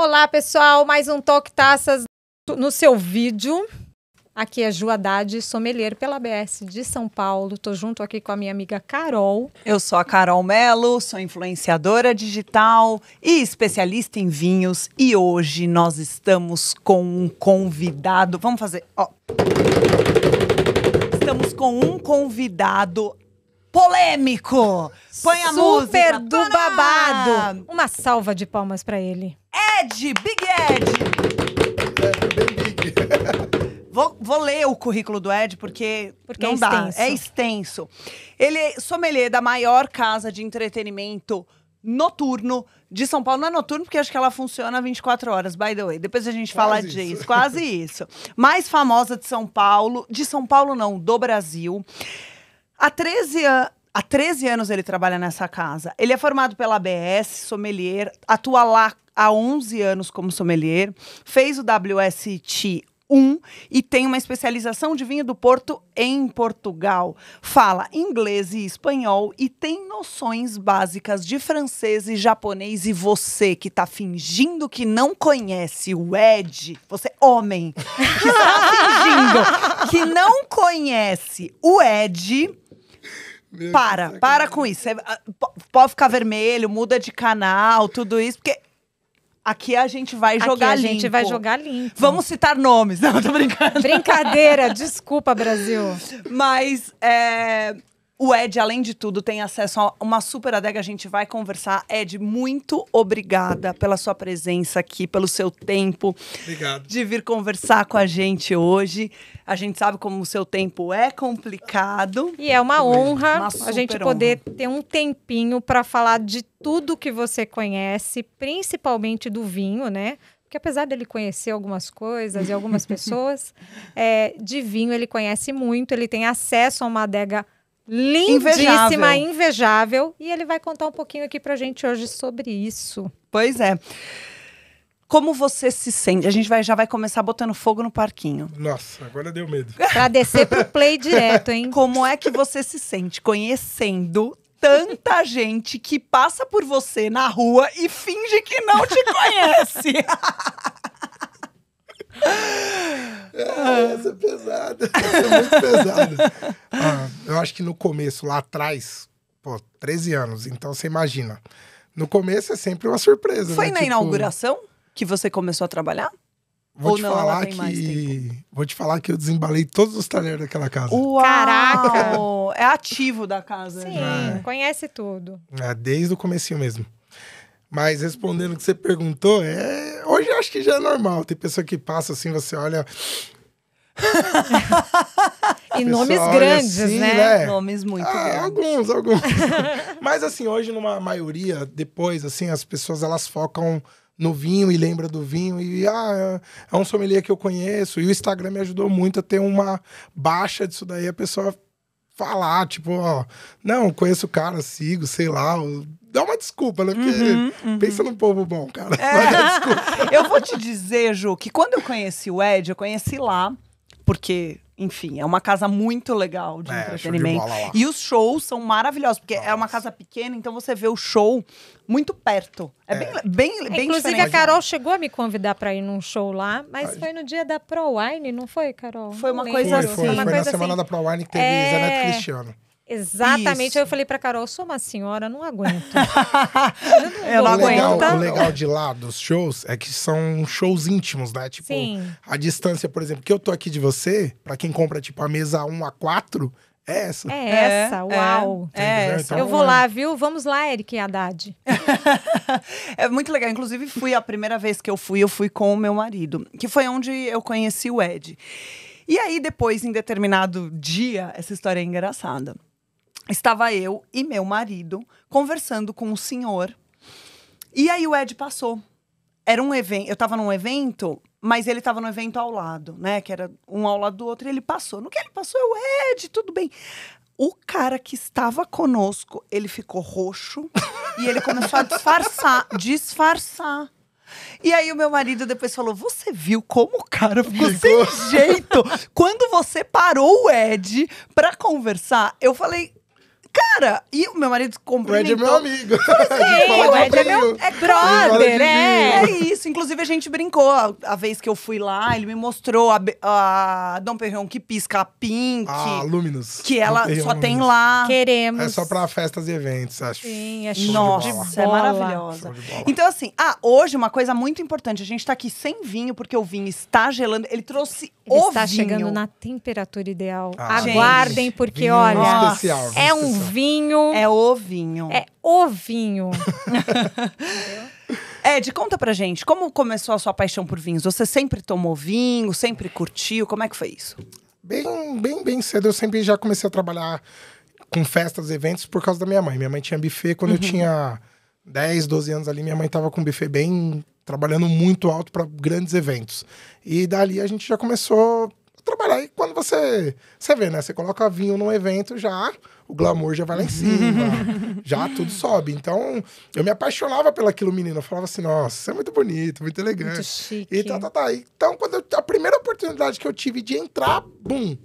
Olá, pessoal, mais um Toque Taças no seu vídeo. Aqui é Ju Haddad, sommelier pela ABS de São Paulo. Tô junto aqui com a minha amiga Carol. Eu sou a Carol Melo, sou influenciadora digital e especialista em vinhos. E hoje nós estamos com um convidado. Vamos fazer, ó. Estamos com um convidado polêmico. Põe a Super música. do babado. Uma salva de palmas para ele. Ed, Big Ed. É, big. Vou, vou, ler o currículo do Ed, porque, porque não é dá. É extenso. Ele é sommelier da maior casa de entretenimento noturno de São Paulo. Não é noturno, porque acho que ela funciona 24 horas, by the way. Depois a gente quase fala disso. Isso. Quase isso. Mais famosa de São Paulo. De São Paulo, não, do Brasil. Há 13 anos. Há 13 anos ele trabalha nessa casa. Ele é formado pela ABS, sommelier, atua lá há 11 anos como sommelier, fez o WST 1 e tem uma especialização de vinho do Porto em Portugal. Fala inglês e espanhol e tem noções básicas de francês e japonês. E você que está fingindo que não conhece o Ed, você homem que está fingindo que não conhece o Ed, meu para, tá para com isso. Ah, pode ficar vermelho, muda de canal, tudo isso, porque Aqui a gente vai jogar Aqui a limpo. gente vai jogar limpo. Vamos citar nomes. Não, tô brincando. Brincadeira, desculpa, Brasil. Mas é, o Ed, além de tudo, tem acesso a uma super adega. A gente vai conversar. Ed, muito obrigada pela sua presença aqui, pelo seu tempo. Obrigado. De vir conversar com a gente hoje. A gente sabe como o seu tempo é complicado. E é uma honra uma a gente poder honra. ter um tempinho para falar de tudo que você conhece, principalmente do vinho, né? porque apesar dele conhecer algumas coisas e algumas pessoas, é, de vinho ele conhece muito, ele tem acesso a uma adega Lindíssima, invejável. invejável. E ele vai contar um pouquinho aqui pra gente hoje sobre isso. Pois é. Como você se sente? A gente vai, já vai começar botando fogo no parquinho. Nossa, agora deu medo. Pra descer pro play direto, hein? Como é que você se sente conhecendo tanta gente que passa por você na rua e finge que não te conhece? É, essa é pesada. Essa é muito pesada. Ah, eu acho que no começo, lá atrás, pô, 13 anos, então você imagina. No começo é sempre uma surpresa. Foi né? na tipo... inauguração que você começou a trabalhar? Vou Ou te não, falar que. Vou te falar que eu desembalei todos os talheres daquela casa. Uau! Caraca! é ativo da casa. Sim, é. conhece tudo. É, desde o começo mesmo. Mas respondendo o que você perguntou, é... hoje eu acho que já é normal. Tem pessoa que passa assim, você olha. e nomes grandes, assim, né? né? Nomes muito ah, grandes. Alguns, alguns. Mas assim, hoje, numa maioria, depois, assim, as pessoas elas focam no vinho e lembra do vinho e ah, é um sommelier que eu conheço e o Instagram me ajudou muito a ter uma baixa disso daí a pessoa falar, tipo, ó, não, conheço o cara, sigo, sei lá, dá uma desculpa, né? Porque uhum, uhum. pensa num povo bom, cara. É. é eu vou te dizer, Ju, que quando eu conheci o Ed, eu conheci lá, porque enfim, é uma casa muito legal de é, entretenimento. De e os shows são maravilhosos, porque Nossa. é uma casa pequena, então você vê o show muito perto. É, é. bem, bem, bem Inclusive, diferente. a Carol chegou a me convidar para ir num show lá, mas foi no dia da Pro Wine, não foi, Carol? Foi uma coisa assim. Foi, foi, coisa na semana assim. da Pro Wine que teve é... Zé Neto é. Cristiano. Exatamente. Isso. Aí eu falei pra Carol, sou uma senhora, não aguento. eu não Ela é, o legal, aguenta. O legal de lá dos shows é que são shows íntimos, né? Tipo, Sim. a distância, por exemplo, que eu tô aqui de você, pra quem compra, tipo, a mesa 1 a 4, é essa. É, essa, uau. É, é essa. É. É, então, eu vou lá, viu? Vamos lá, Eric e Haddad. é muito legal. Inclusive, fui a primeira vez que eu fui, eu fui com o meu marido, que foi onde eu conheci o Ed. E aí, depois, em determinado dia, essa história é engraçada estava eu e meu marido conversando com o um senhor. E aí o Ed passou. Era um evento, eu estava num evento, mas ele estava num evento ao lado, né? Que era um ao lado do outro, e ele passou. No que ele passou, eu, Ed, tudo bem. O cara que estava conosco, ele ficou roxo e ele começou a disfarçar, disfarçar. E aí o meu marido depois falou: "Você viu como o cara ficou, ficou. sem jeito? Quando você parou o Ed para conversar, eu falei: Cara, e o meu marido comprou O Ed é meu amigo. Sim, o Ed é meu é brother, né? É isso. Inclusive, a gente brincou. A, a, vez que eu fui lá, ele me mostrou a, a Dom Perron que pisca a Pink. Ah, Luminous. Que ela Dom só tem lá. Queremos. É só pra festas e eventos, acho. Sim, é show Nossa, é maravilhosa. Então, assim, ah, hoje uma coisa muito importante. A gente tá aqui sem vinho, porque o vinho está gelando. Ele trouxe ele o está vinho. chegando na temperatura ideal. Ah, Aguardem, gente. porque olha. É especial, um vinho. É o vinho. É o vinho. É Ed, conta pra gente, como começou a sua paixão por vinhos? Você sempre tomou vinho, sempre curtiu? Como é que foi isso? Bem, bem, bem cedo. Eu sempre já comecei a trabalhar com festas, eventos, por causa da minha mãe. Minha mãe tinha buffet quando uhum. eu tinha 10, 12 anos ali. Minha mãe tava com buffet bem trabalhando muito alto para grandes eventos. E dali a gente já começou a trabalhar. E quando você, você vê, né? Você coloca vinho num evento, já o glamour já vai lá em cima, já tudo sobe. Então, eu me apaixonava pelo aquilo menino. Eu falava assim, nossa, você é muito bonito, muito elegante. Muito chique. E tá, tá, tá. Então, quando eu, a primeira oportunidade que eu tive de entrar, bum,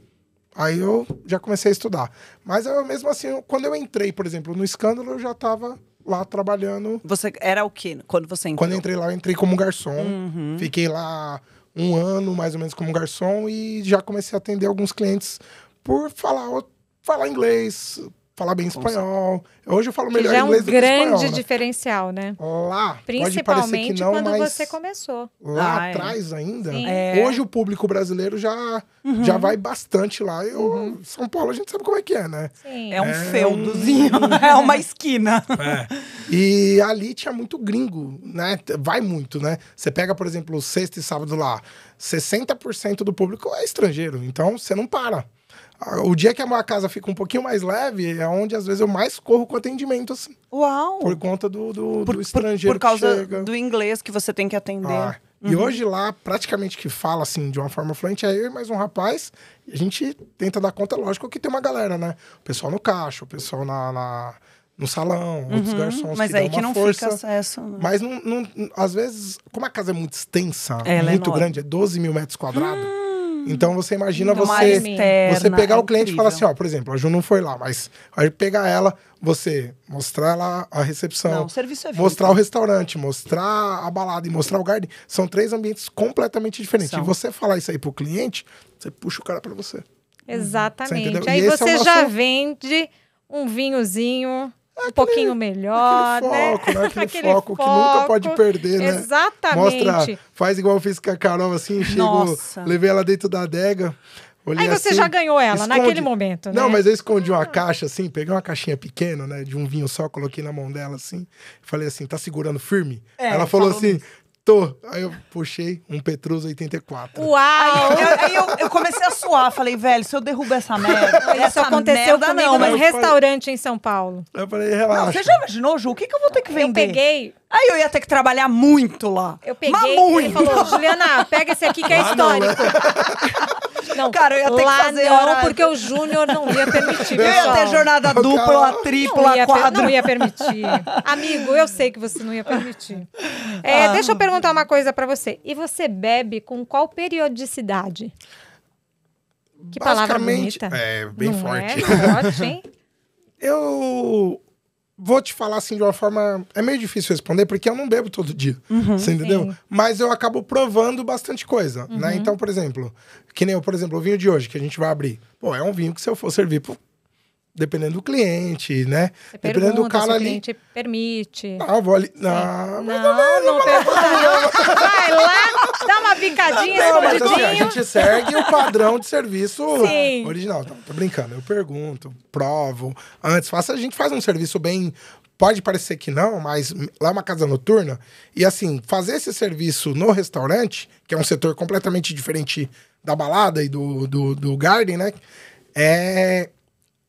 Aí eu já comecei a estudar. Mas eu mesmo assim, eu, quando eu entrei, por exemplo, no escândalo, eu já estava lá trabalhando. Você era o quê quando você entrou? Quando entrei lá, eu entrei como garçom. Uhum. Fiquei lá um ano, mais ou menos, como garçom e já comecei a atender alguns clientes por falar, falar inglês, falar bem espanhol. Hoje eu falo melhor do que já é um grande espanhol, né? diferencial, né? Lá, principalmente pode que não, quando mas você começou. Lá ah, é. atrás é. ainda. É. Hoje o público brasileiro já, uhum. já vai bastante lá. Eu, uhum. São Paulo a gente sabe como é que é, né? Sim. É um é feudozinho, um... é uma esquina. É. E ali tinha muito gringo, né? Vai muito, né? Você pega, por exemplo, sexta e sábado lá, 60% do público é estrangeiro. Então você não para. O dia que a minha casa fica um pouquinho mais leve é onde às vezes eu mais corro com atendimento, assim. Uau! Por conta do, do, por, do estrangeiro. Por, por causa do inglês que você tem que atender. Ah, uhum. E hoje lá, praticamente que fala assim, de uma forma fluente, é eu e mais um rapaz. E a gente tenta dar conta, lógico, que tem uma galera, né? O pessoal no caixa, o pessoal na, na no salão, uhum, outros garçons mas que aí dão uma que não força, fica acesso. Né? Mas não, não, às vezes, como a casa é muito extensa, Ela é muito é grande, é 12 mil metros quadrados. Hum então você imagina então, você, você pegar é o cliente incrível. e falar assim, ó, por exemplo, a Ju não foi lá, mas aí pegar ela, você mostrar lá a recepção, não, o é mostrar o restaurante, mostrar a balada e mostrar o garden, são três ambientes completamente diferentes. São. E você falar isso aí pro cliente, você puxa o cara para você. Exatamente. Você aí é você é nosso... já vende um vinhozinho um aquele, pouquinho melhor, aquele né? Foco, né? Aquele, aquele foco, foco, que nunca pode perder, né? Exatamente. Mostra, faz igual eu fiz com a Carol, assim, chego, levei ela dentro da adega. Olhei Aí você assim, já ganhou ela esconde... naquele momento, né? Não, mas eu escondi uma caixa assim, peguei uma caixinha pequena, né, de um vinho só, coloquei na mão dela assim, falei assim, tá segurando firme? É, ela falou, falou assim, tô. Aí eu puxei um Petrus 84. Uau! Aí, eu, aí eu, eu, comecei a suar, falei, velho, se eu derrubo essa merda. Isso essa aconteceu merda, comigo um num restaurante falei, em São Paulo. Eu falei, relaxa. Não, você já imaginou, Ju? O que, que eu vou ter que vender? Eu peguei. Aí eu ia ter que trabalhar muito lá. Eu peguei. Mas muito. Ele falou, Juliana, pega esse aqui que é ah, né? histórico. Não, cara, eu ia ter lá que fazer não, hora... porque o Júnior não ia permitir. Eu ia ter jornada dupla, a tripla, a quadra. Per, não ia permitir. Amigo, eu sei que você não ia permitir. É, ah. Deixa eu perguntar uma coisa para você. E você bebe com qual periodicidade? Que palavra bonita. É, bem não forte. É forte, hein? Eu vou te falar assim de uma forma. É meio difícil responder, porque eu não bebo todo dia. Uhum, você entendeu? Sim. Mas eu acabo provando bastante coisa, né? uhum. né? Então, por exemplo, que nem eu, por exemplo, o vinho de hoje que a gente vai abrir. Pô, é um vinho que se eu for servir pro dependendo do cliente, né? Você dependendo do cara se o ali. cliente permite. Ah, vou ali. Não, mas não, não, não, não pergunta, Vai lá, dá uma picadinha, não, mas, assim, A gente segue o padrão de serviço Sim. original. Não, tô brincando, eu pergunto, provo. Antes, faça, a gente faz um serviço bem. Pode parecer que não, mas lá é uma casa noturna. E assim, fazer esse serviço no restaurante, que é um setor completamente diferente da balada e do, do, do garden, né? É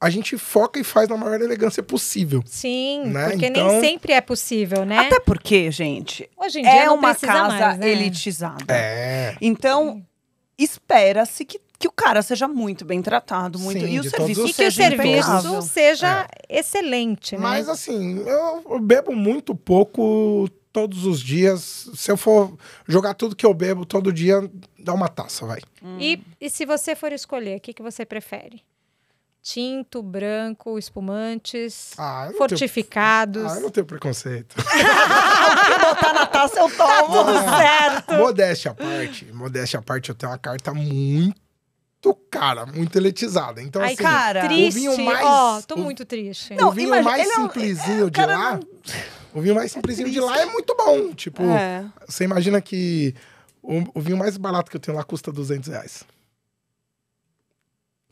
a gente foca e faz na maior elegância possível. Sim, né? porque então... nem sempre é possível, né? Até porque, gente, hoje em dia é uma casa mais, né? elitizada. É. Então, espera-se que que o cara seja muito bem tratado, muito Sim, e o serviço e que o serviço seja é. excelente, né? Mas assim, eu, eu bebo muito pouco todos os dias. Se eu for jogar tudo que eu bebo todo dia, dá uma taça, vai. Hum. E, e se você for escolher, o que, que você prefere? tinto, branco, espumantes, ah, fortificados. Tenho... Ah, eu não tenho preconceito. botar na taça eu tá tomo, tudo certo? Modéstia à parte, modéstia à parte, eu tenho uma carta muito cara, muito eletizada. Então, Ai, assim, cara, triste. o vinho mais... Ó, oh, tô o, muito triste. Não, o vinho imagina, mais é simplesinho é de lá... Não... O vinho mais é simplesinho é de lá é muito bom. Tipo, é. você imagina que o, o vinho mais barato que eu tenho lá custa 200 reais.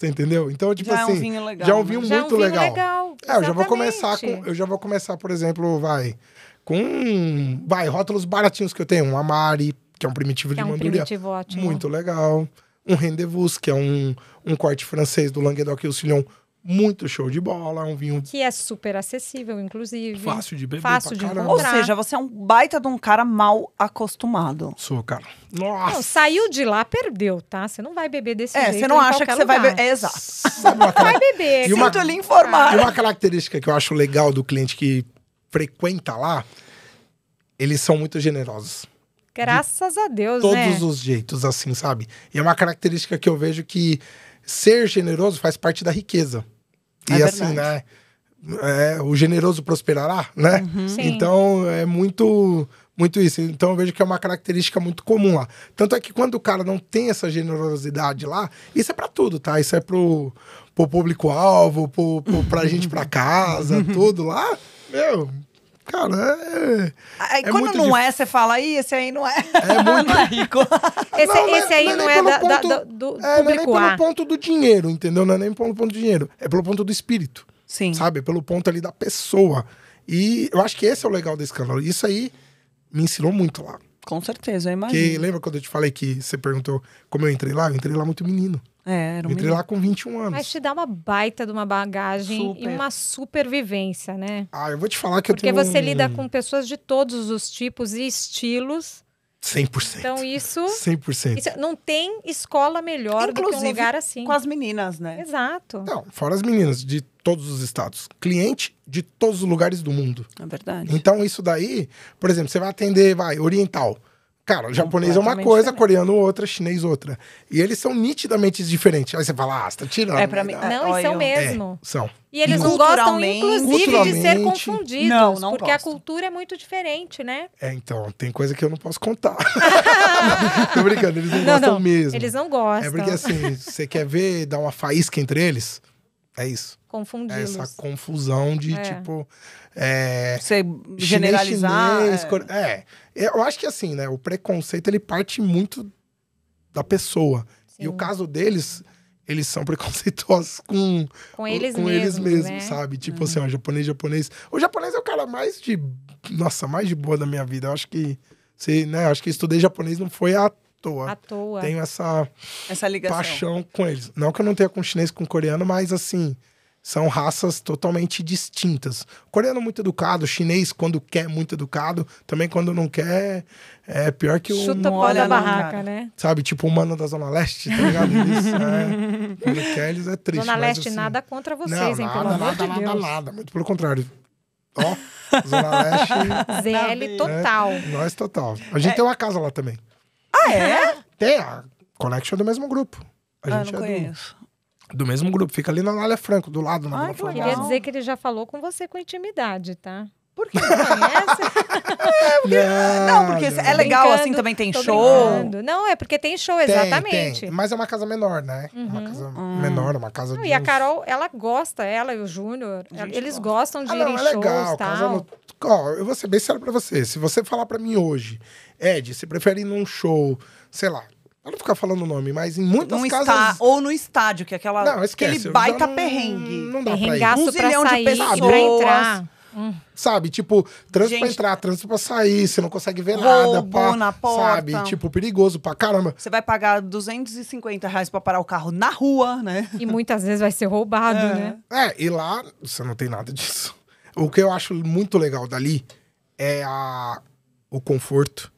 Você entendeu? Então, tipo já assim. Já é um assim, vinho legal. Já é um né? vinho muito é um vinho legal. legal. É, eu já vou começar com. Eu já vou começar, por exemplo, vai. Com. Vai, rótulos baratinhos que eu tenho. Um Amari, que é um primitivo que de é um Primitivo ótimo. Muito legal. Um Rendezvous, que é um, um corte francês do Languedoc e o Roussillon muito show de bola, é um vinho... Que é super acessível, inclusive. Fácil de beber Fácil de encontrar. Ou seja, você é um baita de um cara mal acostumado. Sou, cara. Nossa! Não, saiu de lá, perdeu, tá? Você não vai beber desse é, jeito você não acha que você vai beber... É, exato. Você vai beber. E uma, Sinto lhe informar. E uma característica que eu acho legal do cliente que frequenta lá, eles são muito generosos. Graças de a Deus, todos né? Todos os jeitos, assim, sabe? E é uma característica que eu vejo que ser generoso faz parte da riqueza. É e assim, verdade. assim, né? É, o generoso prosperará, né? Uhum. Então é muito muito isso. Então eu vejo que é uma característica muito comum lá. Tanto é que quando o cara não tem essa generosidade lá, isso é para tudo, tá? Isso é pro, pro público-alvo, pro, pro, pra gente pra casa, tudo lá. Meu, Cara, é. Aí, é quando não difícil. é, você fala, aí esse aí não é. É, é muito rico. Esse, não, esse não é, aí não é, é da, ponto, da, do, do é, Não é nem pelo ponto do dinheiro, entendeu? Não é nem pelo ponto do dinheiro. É pelo ponto do espírito. Sim. Sabe? É pelo ponto ali da pessoa. E eu acho que esse é o legal desse canal. Isso aí me ensinou muito lá. Com certeza, eu imagino. Porque lembra quando eu te falei que você perguntou como eu entrei lá? Eu entrei lá muito menino. É, era um Entrei menino. lá com 21 anos. Mas te dá uma baita de uma bagagem Super. e uma supervivência, né? Ah, eu vou te falar que Porque eu tenho... Porque você um... lida com pessoas de todos os tipos e estilos 100%. Então isso, 100%. Isso, é, não tem escola melhor Inclusive, do que um lugar assim. com as meninas, né? Exato. Não, fora as meninas de todos os estados, cliente de todos os lugares do mundo. É verdade. Então isso daí, por exemplo, você vai atender, vai, oriental. Cara, japonês é uma coisa, diferente. coreano outra, chinês outra. E eles são nitidamente diferentes. Aí você fala, ah, você tá tirando. É pra mim. Né? Não, eles são mesmo. É, são. E eles não gostam, inclusive, de ser confundidos. Não, não porque posso. a cultura é muito diferente, né? É, então, tem coisa que eu não posso contar. Tô brincando, eles não, não gostam não, mesmo. Eles não gostam. É porque assim, você quer ver, dar uma faísca entre eles? É isso. Confundidos. É essa confusão de, é. tipo, é, Você generalizar. Chinês, é... é. Eu acho que assim, né? O preconceito ele parte muito da pessoa. Sim. E o caso deles, eles são preconceituosos com, com eles com mesmos, eles mesmos né? sabe? Tipo uhum. assim, ó, japonês, japonês. O japonês é o cara mais de. Nossa, mais de boa da minha vida. Eu acho que. se né? Acho que estudei japonês não foi à toa. À toa. Tenho essa, essa ligação. paixão com eles. Não que eu não tenha com chinês, com coreano, mas assim. São raças totalmente distintas. O coreano é muito educado, o chinês quando quer muito educado, também quando não quer é pior que o... Chuta o da né? barraca, né? Sabe, tipo o mano da Zona Leste, tá ligado? Isso, é, quando quer, eles é triste. Zona Leste, assim, nada contra vocês, não, hein? Nada, pelo nada, amor de nada, Deus. nada, nada. Muito pelo contrário. Ó, Zona Leste... ZL né, total. nós total. A gente é. tem uma casa lá também. Ah, é? Tem a Connection do mesmo grupo. A ah, não é conheço. Do... Do mesmo grupo, fica ali na Anália Franco, do lado, na Ai, Vila que Queria dizer que ele já falou com você com intimidade, tá? É, porque não conhece. é, não, porque não. é legal, assim, também tem show. Brincando. Não, é porque tem show, exatamente. Tem. Mas é uma casa menor, né? É uhum. Uma casa hum. menor, uma casa não, de. E uns... a Carol, ela gosta, ela e o Júnior, eles gosta. gostam de ah, ir em é shows, legal, tal. No... Ó, eu vou ser bem sério pra você. Se você falar pra mim hoje, Ed, você prefere ir num show, sei lá, não ficar falando o nome, mas em muitas Num casas... Está, ou no estádio, que é aquela, não, esquece, aquele baita não, perrengue. Não dá pra ir. Um zilhão sair, de pessoas. Pra entrar. Hum. Sabe? Tipo, trânsito Gente... pra entrar, trânsito pra sair, você não consegue ver nada. Pá, na porta. Sabe? Tipo, perigoso pra caramba. Você vai pagar 250 reais pra parar o carro na rua, né? E muitas vezes vai ser roubado, é. né? É, e lá você não tem nada disso. O que eu acho muito legal dali é a... o conforto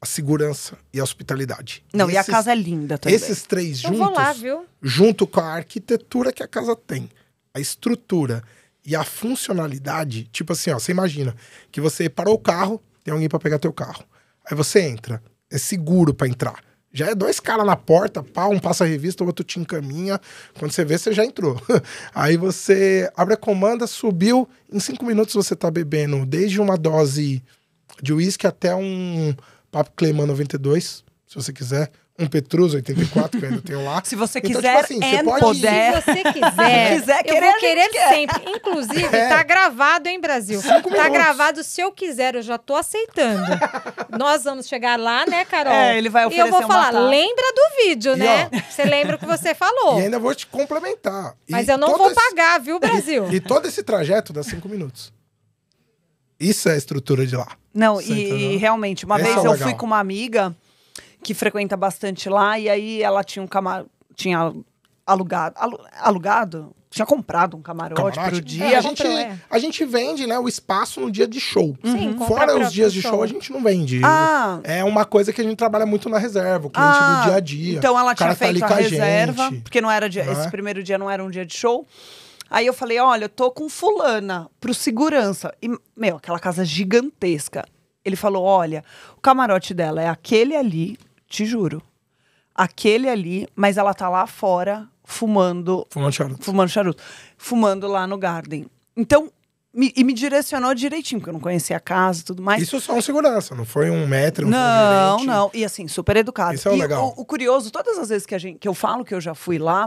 a segurança e a hospitalidade. Não, e, esses, e a casa é linda também. Esses três juntos, lá, junto com a arquitetura que a casa tem, a estrutura e a funcionalidade, tipo assim, ó, você imagina que você parou o carro, tem alguém para pegar teu carro. Aí você entra, é seguro para entrar. Já é dois caras na porta, pá, um passa a revista, o outro te encaminha. Quando você vê, você já entrou. Aí você abre a comanda, subiu. Em cinco minutos você tá bebendo desde uma dose de uísque até um, Papo Cleimano 92, se você quiser. Um Petrus 84, que eu ainda tenho lá. Se você então, tipo quiser, tipo assim, você pode Se você quiser, se quiser eu vou querer sempre. Inclusive, é. tá gravado, em Brasil? Cinco tá minutos. gravado, se eu quiser, eu já tô aceitando. Nós vamos chegar lá, né, Carol? É, ele vai oferecer E eu vou falar, lembra do vídeo, e, né? você lembra o que você falou. E ainda vou te complementar. Mas e eu não vou esse... pagar, viu, Brasil? E, e todo esse trajeto dá cinco minutos. Isso é a estrutura de lá. Não, Você e realmente, uma Esse vez é eu fui com uma amiga que frequenta bastante lá, e aí ela tinha um camarote. tinha alugado, alu... alugado, tinha comprado um camarote, para o dia. É, a, gente, a gente vende né, o espaço no dia de show. Sim, uhum. Fora os dias de show, a gente não vende. Ah. É uma coisa que a gente trabalha muito na reserva, o cliente ah. do dia a dia. Então ela tinha tá feito tá a, a reserva, gente. porque não era dia, é? esse primeiro dia não era um dia de show. Aí eu falei, olha, eu tô com fulana pro segurança. E, meu, aquela casa gigantesca. Ele falou, olha, o camarote dela é aquele ali, te juro. Aquele ali, mas ela tá lá fora fumando... Fumando charuto. Fumando charuto. Fumando lá no Garden. Então, me, e me direcionou direitinho, porque eu não conhecia a casa e tudo mais. Isso só um segurança, não foi um metro, um Não, não. E assim, super educado. Isso é e legal. O, o, curioso, todas as vezes que, a gente, que eu falo que eu já fui lá,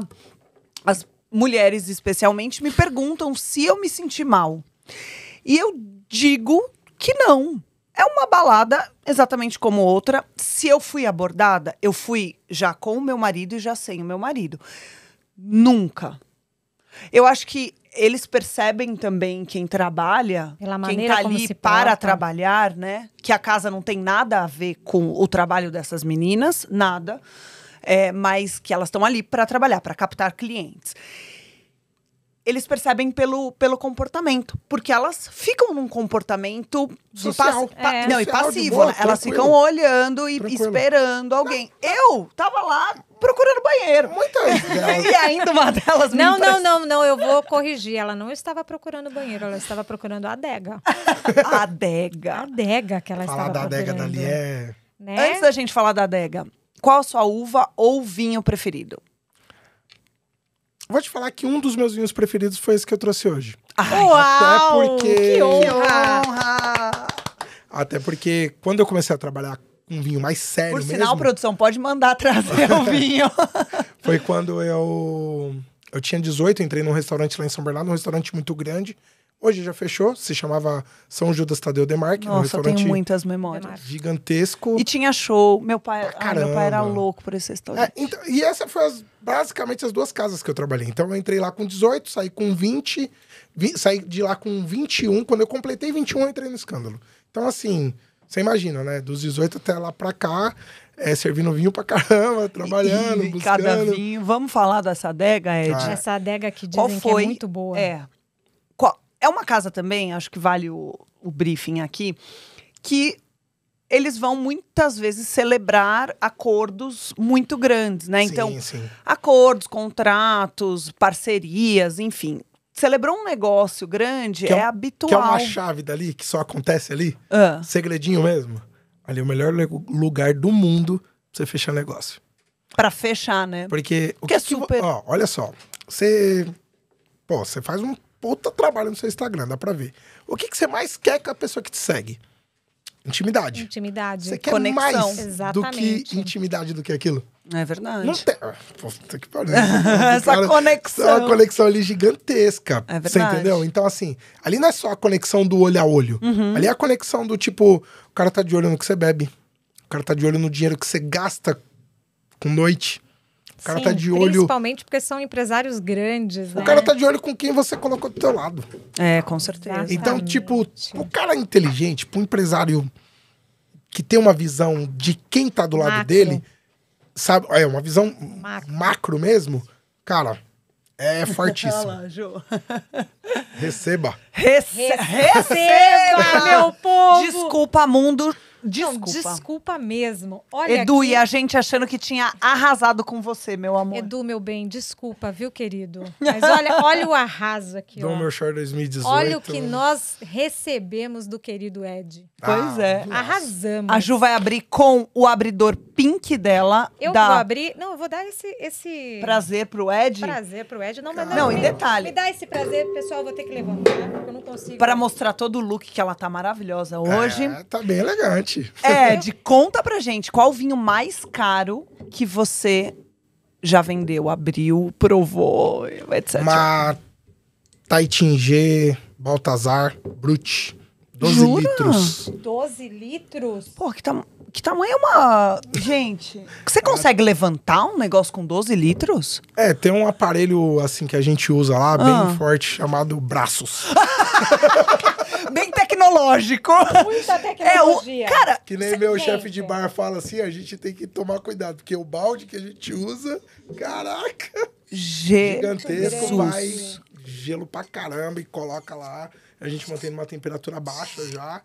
as mulheres especialmente, me perguntam se eu me senti mal. E eu digo que não. É uma balada exatamente como outra. Se eu fui abordada, eu fui já com o meu marido e já sem o meu marido. Nunca. Eu acho que eles percebem também quem trabalha, Pela quem tá ali para trabalhar, né? Que a casa não tem nada a ver com o trabalho dessas meninas, nada. Nada é, mas que elas estão ali para trabalhar, para captar clientes. Eles percebem pelo, pelo comportamento, porque elas ficam num comportamento Social. É. pa, é. não, Social e passivo. Boa, né? Elas ficam olhando e tranquilo. esperando alguém. Não. Eu tava lá procurando banheiro. Muitas delas. Né? e ainda uma delas Não, não, não, não, eu vou corrigir. Ela não estava procurando banheiro, ela estava procurando a adega. a adega. A adega que ela Falar estava procurando. Falar da adega dali é... Né? Antes da gente falar da adega, qual a sua uva ou vinho preferido? Vou te falar que um dos meus vinhos preferidos foi esse que eu trouxe hoje. Ai, Uau, até porque. Que honra! Até porque quando eu comecei a trabalhar um vinho mais sério Por sinal, mesmo, produção, pode mandar trazer o vinho. foi quando eu. Eu tinha 18, entrei num restaurante lá em São Bernardo, um restaurante muito grande. Hoje já fechou, se chamava São Judas Tadeu Demarque. Nossa, um eu tenho muitas memórias. Gigantesco. E tinha show. Meu pai, ah, meu pai era louco por esse é, restaurante. É, então, e essa foi as, basicamente as duas casas que eu trabalhei. Então eu entrei lá com 18, saí com 20, vi, saí de lá com 21. Quando eu completei 21, eu entrei no escândalo. Então, assim, você imagina, né? Dos 18 até lá pra cá, é, servindo vinho pra caramba, trabalhando, e, buscando. Cada vinho. Vamos falar dessa adega, Ed? Ah. Essa adega que dizem foi? que é muito boa. É, é uma casa também, acho que vale o, o briefing aqui, que eles vão muitas vezes celebrar acordos muito grandes, né? Sim, então, sim. acordos, contratos, parcerias, enfim. Celebrou um negócio grande que é, é habitual. Que é uma chave dali, que só acontece ali. Segredinho mesmo. Ali é o melhor lugar do mundo pra você fechar negócio. Pra fechar, né? Porque... O que é super... Que, ó, olha só. Você... Pô, você faz um puta trabalho no seu Instagram, dá pra ver. O que, que você mais quer com a pessoa que te segue? Intimidade. Intimidade. Você quer Conexão. mais Exatamente. do que intimidade do que aquilo. É verdade. Não tem... Ah, puta que pariu. Essa cara, conexão. É uma conexão ali gigantesca. É verdade. Você entendeu? Então, assim, ali não é só a conexão do olho a olho. Uhum. Ali é a conexão do tipo, o cara tá de olho no que você bebe. O cara tá de olho no dinheiro que você gasta com noite. O cara Sim, tá de olho. Principalmente porque são empresários grandes. O né? cara tá de olho com quem você colocou do seu lado. É, com certeza. Então, tipo, o cara inteligente, pro empresário que tem uma visão de quem tá do lado macro. dele, sabe? É uma visão macro, macro mesmo, cara. É fortíssimo. Lá, Ju. Receba. Rece Receba, meu povo! Desculpa, mundo Desculpa. desculpa mesmo. Olha Edu, aqui... e a gente achando que tinha arrasado com você, meu amor. Edu, meu bem, desculpa, viu, querido? Mas olha, olha o arraso aqui. Dom short 2018. Olha o que nós recebemos do querido Ed. Pois é. ah, é. Nossa. Arrasamos. A Ju vai abrir com o abridor pink dela. Eu da... vou abrir. Não, eu vou dar esse, esse. Prazer pro Ed? Prazer pro Ed. Não, mas não, não e detalhe. Me dá esse prazer, pessoal, vou ter que levantar, porque eu não consigo. Para mostrar todo o look que ela tá maravilhosa é, hoje. É, tá bem elegante. Ed. É, conta pra gente qual o vinho mais caro que você já vendeu, abriu, provou, etc. Mar, Taitingê, Baltazar, Brut. 12 Jura? litros. 12 litros? Pô, que tá. Que tamanho é uma. Gente, você consegue levantar um negócio com 12 litros? É, tem um aparelho assim que a gente usa lá, ah. bem forte, chamado braços. bem tecnológico. Muita tecnologia. É, o, cara, que nem meu chefe de bar fala assim, a gente tem que tomar cuidado, porque o balde que a gente usa, caraca, Je gigantesco, Jesus. vai gelo pra caramba e coloca lá. A gente mantém uma temperatura baixa já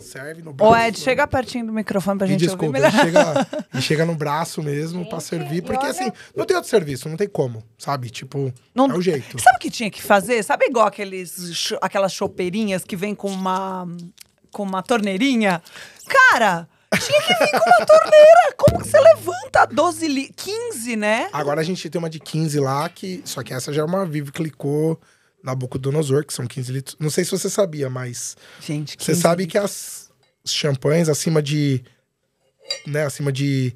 serve no braço. Ô, Ed, né? chega pertinho do microfone pra gente me desculpa, ouvir melhor. Chega, e chega no braço mesmo gente, pra servir, porque olha... assim, não tem outro serviço, não tem como, sabe? Tipo, não... é o jeito. Sabe o que tinha que fazer? Sabe igual aqueles, aquelas chopeirinhas que vem com uma, com uma torneirinha? Cara... Tinha que vir com uma torneira. Como que você levanta 12 li... 15, né? Agora a gente tem uma de 15 lá, que só que essa já é uma Vivi clicou Nabucodonosor, que são 15 litros. Não sei se você sabia, mas. Gente, Você sabe litros. que as champanhes acima de. Né, acima de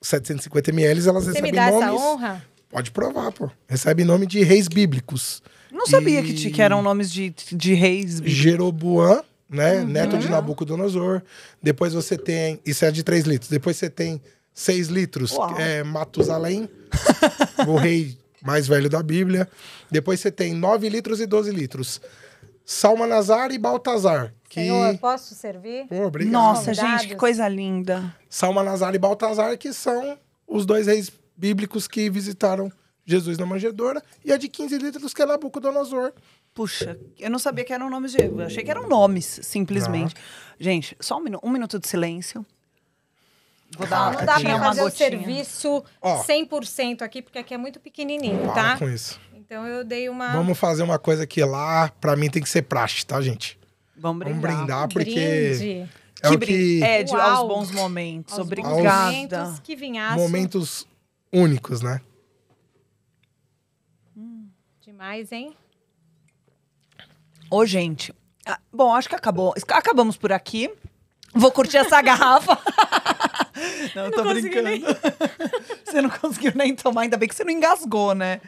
750 ml, elas você recebem me dá nomes. Essa honra? Pode provar, pô. Recebe nome de reis bíblicos. Não e... sabia que, te, que eram nomes de, de reis bíblicos. Jeroboam, né? Uhum. Neto de Nabucodonosor. Depois você tem. Isso é de 3 litros. Depois você tem 6 litros, Uau. é Matusalém, o rei mais velho da Bíblia. Depois você tem 9 litros e 12 litros. Salmanazar e Baltazar. Que... Senhor, posso servir? Pô, obrigado. Nossa, gente, que coisa linda. Salmanazar e Baltazar, que são os dois reis bíblicos que visitaram Jesus na manjedoura. E a de 15 litros, que é Nabucodonosor. Puxa, eu não sabia que eram nomes de. Eu achei que eram nomes, simplesmente. Ah. Gente, só um, minu um minuto de silêncio. Vou dar uma, não dá para fazer o serviço Ó, 100% aqui, porque aqui é muito pequenininho, tá? com isso. Então eu dei uma... Vamos fazer uma coisa que lá, para mim, tem que ser praxe, tá, gente? Vamos brindar. Vamos brindar, porque... Brinde. É que, o que... É, de, aos bons momentos. Aos Obrigada. Momentos, que vinhaço. Momentos únicos, né? Hum, demais, hein? Ô, gente. Ah, bom, acho que acabou. Acabamos por aqui. Vou curtir essa garrafa. Não, eu tô brincando. Nem... você não conseguiu nem tomar, ainda bem que você não engasgou, né?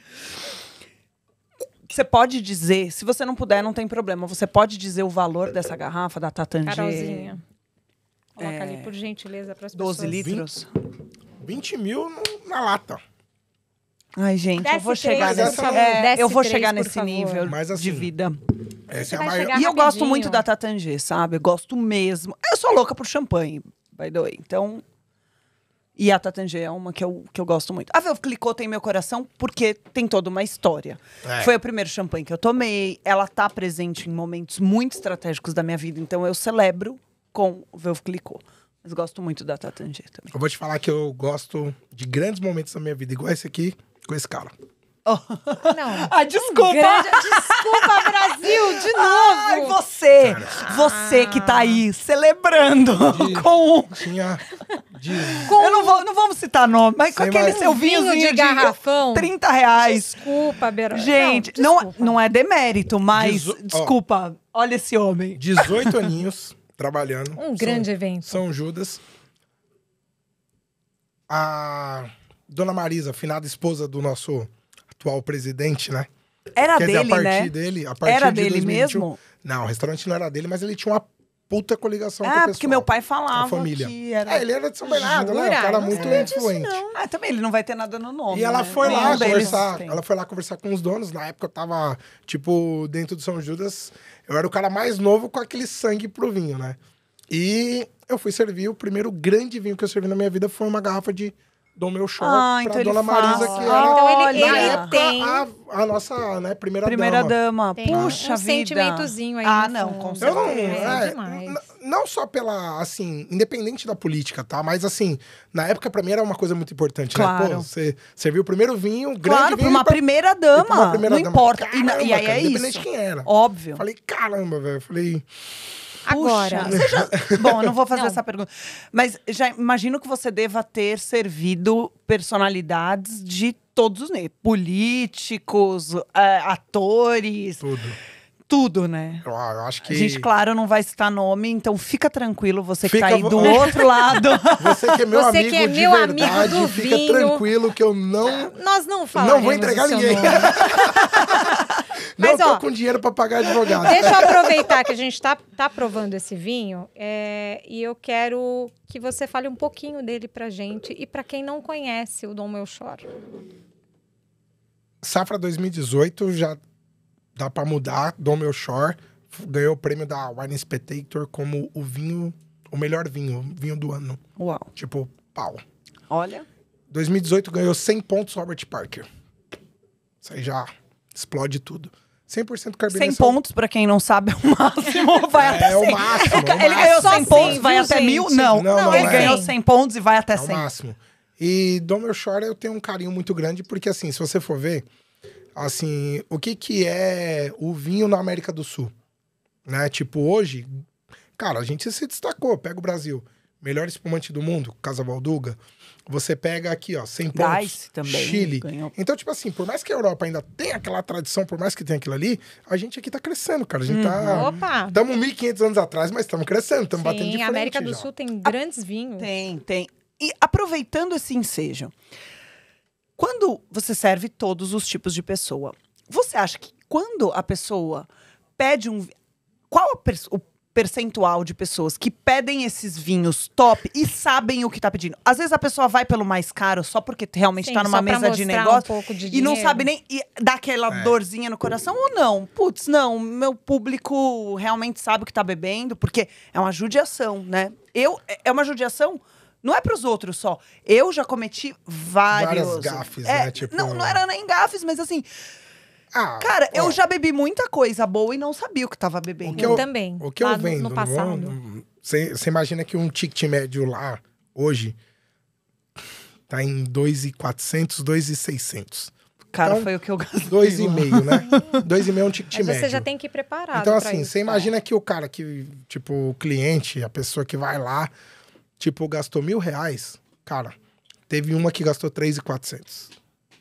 Você pode dizer, se você não puder, não tem problema. Você pode dizer o valor dessa garrafa da Tatangê? Carolzinha. Coloca é... ali, por gentileza, para as 12 pessoas. 12 litros? 20, 20 mil na lata. Ai, gente, Desce eu vou chegar nesse, é, eu vou chegar nesse nível Mas, assim, de vida. Essa é a maior... E rapidinho. eu gosto muito da Tatangê, sabe? Eu gosto mesmo. Eu sou louca por champanhe, by the way. Então, e a Tatangê é uma que eu, que eu gosto muito. A Velclicô tem meu coração porque tem toda uma história. É. Foi o primeiro champanhe que eu tomei. Ela tá presente em momentos muito estratégicos da minha vida. Então eu celebro com o Velclicô. Mas gosto muito da Tatangê também. Eu vou te falar que eu gosto de grandes momentos da minha vida. Igual esse aqui, com esse cara. Oh. Não. Ah, desculpa! Grande... Desculpa, Brasil, de novo! Ai, você! Você que tá ah. aí celebrando de, com um. Tinha. De... Com... Eu não, vou, não vamos citar nome, mas com aquele mais... seu vinhozinho vinho de, de garrafão. 30 reais. Desculpa, Beira. Gente, não, não, é- não, é demérito, mas Dezo... desculpa, oh. olha esse homem. 18 aninhos trabalhando. Um grande São, evento. São Judas. A dona Marisa, finada esposa do nosso atual presidente, né? Era Quer dele, dizer, a partir né? dele, a partir era de dele 2021, mesmo? Não, o restaurante não era dele, mas ele tinha uma puta coligação ah, com o ah, pessoal. porque meu pai falava família. que era... Ah, ele era de São Bernardo, né? Um cara muito é. influente. Disso, ah, também ele não vai ter nada no nome, E ela né? foi lá conversar, ela foi lá conversar com os donos. Na época eu tava, tipo, dentro do São Judas, eu era o cara mais novo com aquele sangue pro vinho, né? E eu fui servir, o primeiro grande vinho que eu servi na minha vida foi uma garrafa de do meu show ah, então Dona Marisa, que era é ah, então ele, ele época, tem a, a, nossa né, primeira, primeira dama. Tem Puxa um vida. sentimentozinho aí. Ah, não, com certeza. Não, é, é não só pela, assim, independente da política, tá? Mas, assim, na época pra mim era uma coisa muito importante, né? claro. né? Pô, você serviu o primeiro vinho, grande claro, vinho... uma pra, primeira dama, uma primeira não dama. importa. Caramba, e, aí é cara, é independente isso. Independente quem era. Óbvio. Falei, caramba, velho. Falei... Agora. Já... Bom, não vou fazer não. essa pergunta. Mas já imagino que você deva ter servido personalidades de todos os né? políticos, uh, atores. Tudo tudo, né? Claro, ah, eu acho que. A gente, claro, não vai citar nome, então fica tranquilo, você fica... que tá aí do outro lado. Você que é meu você amigo que é de meu verdade, amigo fica vinho. tranquilo que eu não. Nós não falamos. Não vou entregar ninguém. Mas, não ó, tô com dinheiro para pagar advogado. Deixa eu aproveitar que a gente está tá, tá provando esse vinho é, e eu quero que você fale um pouquinho dele para gente e para quem não conhece o Dom Melchor. Safra 2018 já dá para mudar. Dom Melchor ganhou o prêmio da Wine Spectator como o vinho, o melhor vinho, vinho do ano. Uau. Tipo, pau. Olha. 2018 ganhou 100 pontos Robert Parker. Isso aí já explode tudo. 100% carboidrato. 100 pontos, pra quem não sabe, é o máximo. Vai até 100. É, é, o máximo. Ele, é ele ganhou 100 Sim, pontos, vai até gente. Não. Não, não, não ele é. ganhou 100 pontos e vai até 100. É o máximo. E Domer Shore eu tenho um carinho muito grande, porque assim, se você for ver, assim, o que que é o vinho na América do Sul? Né? Tipo, hoje, cara, a gente se destacou. Pega o Brasil. Melhor espumante do mundo, Casa Valduga. Você pega aqui, ó, 100 pontos. também. Chile. Ganhou. Então, tipo assim, por mais que a Europa ainda tenha aquela tradição, por mais que tenha aquilo ali, a gente aqui tá crescendo, cara. A gente hum. tá. Uhum. Opa! Estamos 1.500 anos atrás, mas estamos crescendo, estamos batendo de frente. A América do já. Sul tem grandes a... vinhos. Tem, tem. E aproveitando esse ensejo, quando você serve todos os tipos de pessoa, você acha que quando a pessoa pede um. Qual a, o percentual de pessoas que pedem esses vinhos top e sabem o que tá pedindo. Às vezes a pessoa vai pelo mais caro só porque realmente Sim, tá numa mesa de negócio um de e não sabe nem e dá aquela é. dorzinha no coração ou não. Putz, não, meu público realmente sabe o que tá bebendo, porque é uma judiação, né? Eu é, é uma judiação não é para os outros só. Eu já cometi vários. Várias gafes, é, né? Tipo... Não, não era nem gafes, mas assim, ah, Cara, ó, eu já bebi muita coisa boa e não sabia o que tava bebendo. O que eu, eu também. O que eu vendo. No, passado. Você imagina que um ticket médio lá, hoje, tá em 2,400, 2,600. Cara, então, foi o que eu gastei. Dois e meio, né? dois e meio é um ticket Mas médio. Você já tem que ir preparado. Então, assim, você é. imagina que o cara que, tipo, o cliente, a pessoa que vai lá, tipo, gastou mil reais. Cara, teve uma que gastou três e quatrocentos.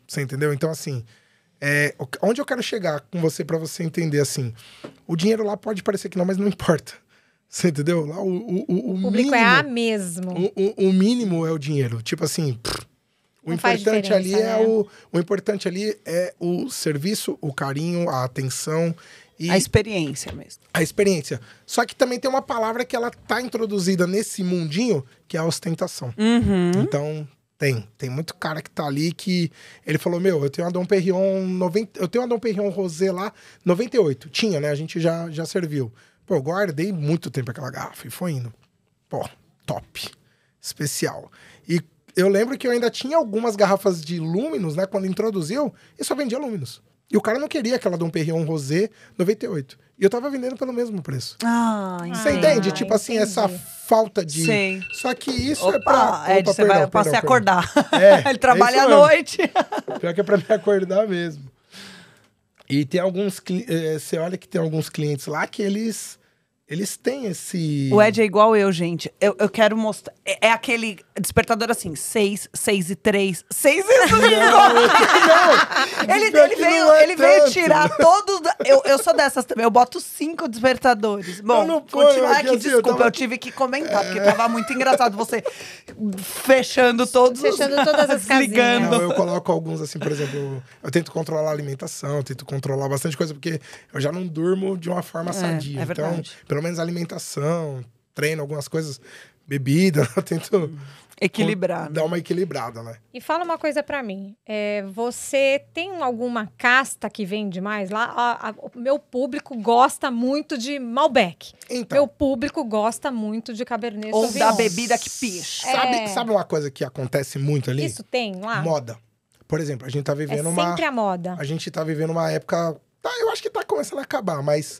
Você entendeu? Então, assim, é, onde eu quero chegar com você para você entender assim? O dinheiro lá pode parecer que não, mas não importa. Você entendeu? Lá o, o, o, o público mínimo, é a mesmo. O, o, mínimo é o dinheiro. Tipo assim. Pff, o importante ali é né? é o, o importante ali é o serviço, o carinho, a atenção e a experiência mesmo. A experiência. Só que também tem uma palavra que ela tá introduzida nesse mundinho que é a ostentação. Uhum. Então tem, tem muito cara que tá ali que ele falou: Meu, eu tenho uma Dom Perignon 90, eu tenho uma Dom Perignon Rosé lá 98. Tinha, né? A gente já, já serviu. Pô, eu guardei muito tempo aquela garrafa e foi indo. Pô, top. Especial. E eu lembro que eu ainda tinha algumas garrafas de Luminos, né? Quando introduziu, e só vendia Luminos. E o cara não queria aquela Dom Perignon Rosé 98. E eu tava vendendo pelo mesmo preço. Ah, Você ah, entende? Ah, tipo assim, entendi. essa falta de. Sim. Só que isso é Opa, é pra. Ed, Opa, você vai pra se acordar. É, Ele é trabalha é à noite. Pior que é pra me acordar mesmo. E tem alguns. Eh, você olha que tem alguns clientes lá que eles. Eles têm esse. O Ed é igual eu, gente. Eu, eu quero mostrar. É, é aquele Despertador assim, 6, 6 e 3, 6 e 5. ele, ele, veio, é ele veio tirar todo. Eu, eu sou dessas também, eu boto cinco despertadores. Bom, continuar é aqui, assim, desculpa, eu, tava... eu, tive que comentar, porque tava muito engraçado você fechando todos Fechando os... todas as ligando. Não, eu coloco alguns assim, por exemplo, eu tento controlar a alimentação, eu tento controlar bastante coisa, porque eu já não durmo de uma forma é, sadia. É então, pelo menos alimentação, treino, algumas coisas, bebida, eu tento. Equilibrar. Dá né? uma equilibrada, né? E fala uma coisa para mim. É, você tem alguma casta que vende mais lá? A, a, o meu público gosta muito de Malbec. Então, meu público gosta muito de Cabernet Ou Sauvignon. da bebida que picha. É... Sabe, sabe uma coisa que acontece muito ali? Isso tem lá? Moda. Por exemplo, a gente tá vivendo é uma... sempre a moda. A gente tá vivendo uma época... Tá, eu acho que tá começando a acabar, mas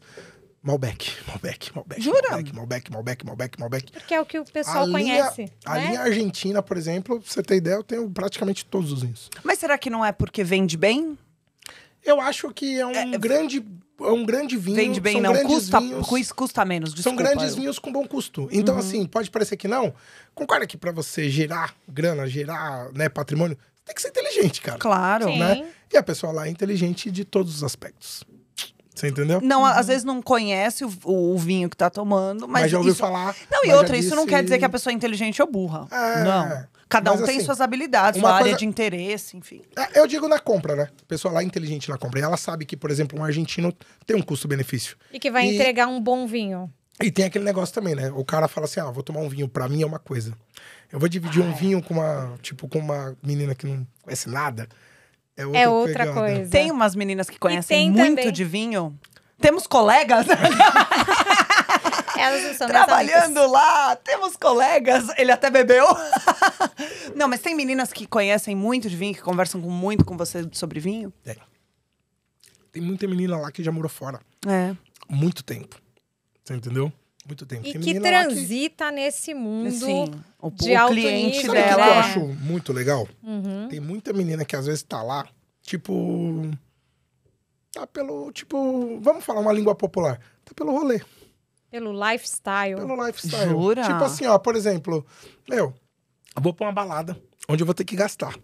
Malbec, Malbec, Malbec. Jura? Malbec, Malbec, Malbec, Malbec, Malbec. Porque é o que o pessoal a linha, conhece. A né? linha argentina, por exemplo, pra você ter ideia, eu tenho praticamente todos os vinhos. Mas será que não é porque vende bem? Eu acho que é um é, é grande. É um grande vinho. Vende bem, não. Custa, vinhos, custa menos. Desculpa, são grandes eu... vinhos com bom custo. Então, uhum. assim, pode parecer que não. Concorda que para você gerar grana, gerar né, patrimônio, tem que ser inteligente, cara. Claro. Né? E a pessoa lá é inteligente de todos os aspectos. Você entendeu? Não, uhum. às vezes não conhece o, o vinho que tá tomando, mas. Mas já ouviu isso... falar. Não, e outra, disse... isso não quer dizer que a pessoa é inteligente ou burra. É, não. Cada um tem assim, suas habilidades, sua coisa... área de interesse, enfim. É, eu digo na compra, né? A pessoa lá é inteligente na compra. E ela sabe que, por exemplo, um argentino tem um custo-benefício. E que vai e... entregar um bom vinho. E tem aquele negócio também, né? O cara fala assim: ah, vou tomar um vinho pra mim é uma coisa. Eu vou dividir ah, um é. vinho com uma, tipo, com uma menina que não conhece nada. É, é outra, é outra coisa. Tem umas meninas que conhecem muito também... de vinho. Temos colegas. Elas não são Trabalhando lá, temos colegas. Ele até bebeu. não, mas tem meninas que conhecem muito de vinho, que conversam com, muito com você sobre vinho? Tem. Tem muita menina lá que já morou fora. É. Muito tempo. Você entendeu? Muito tempo. E que transita que... nesse mundo Sim, o, de o cliente nível. dela. Sabe o que eu acho muito legal? Uhum. Tem muita menina que às vezes tá lá, tipo. Tá pelo. Tipo. Vamos falar uma língua popular. Tá pelo rolê. Pelo lifestyle. Pelo lifestyle. Jura? Tipo assim, ó, por exemplo, eu vou pra uma balada onde eu vou ter que gastar.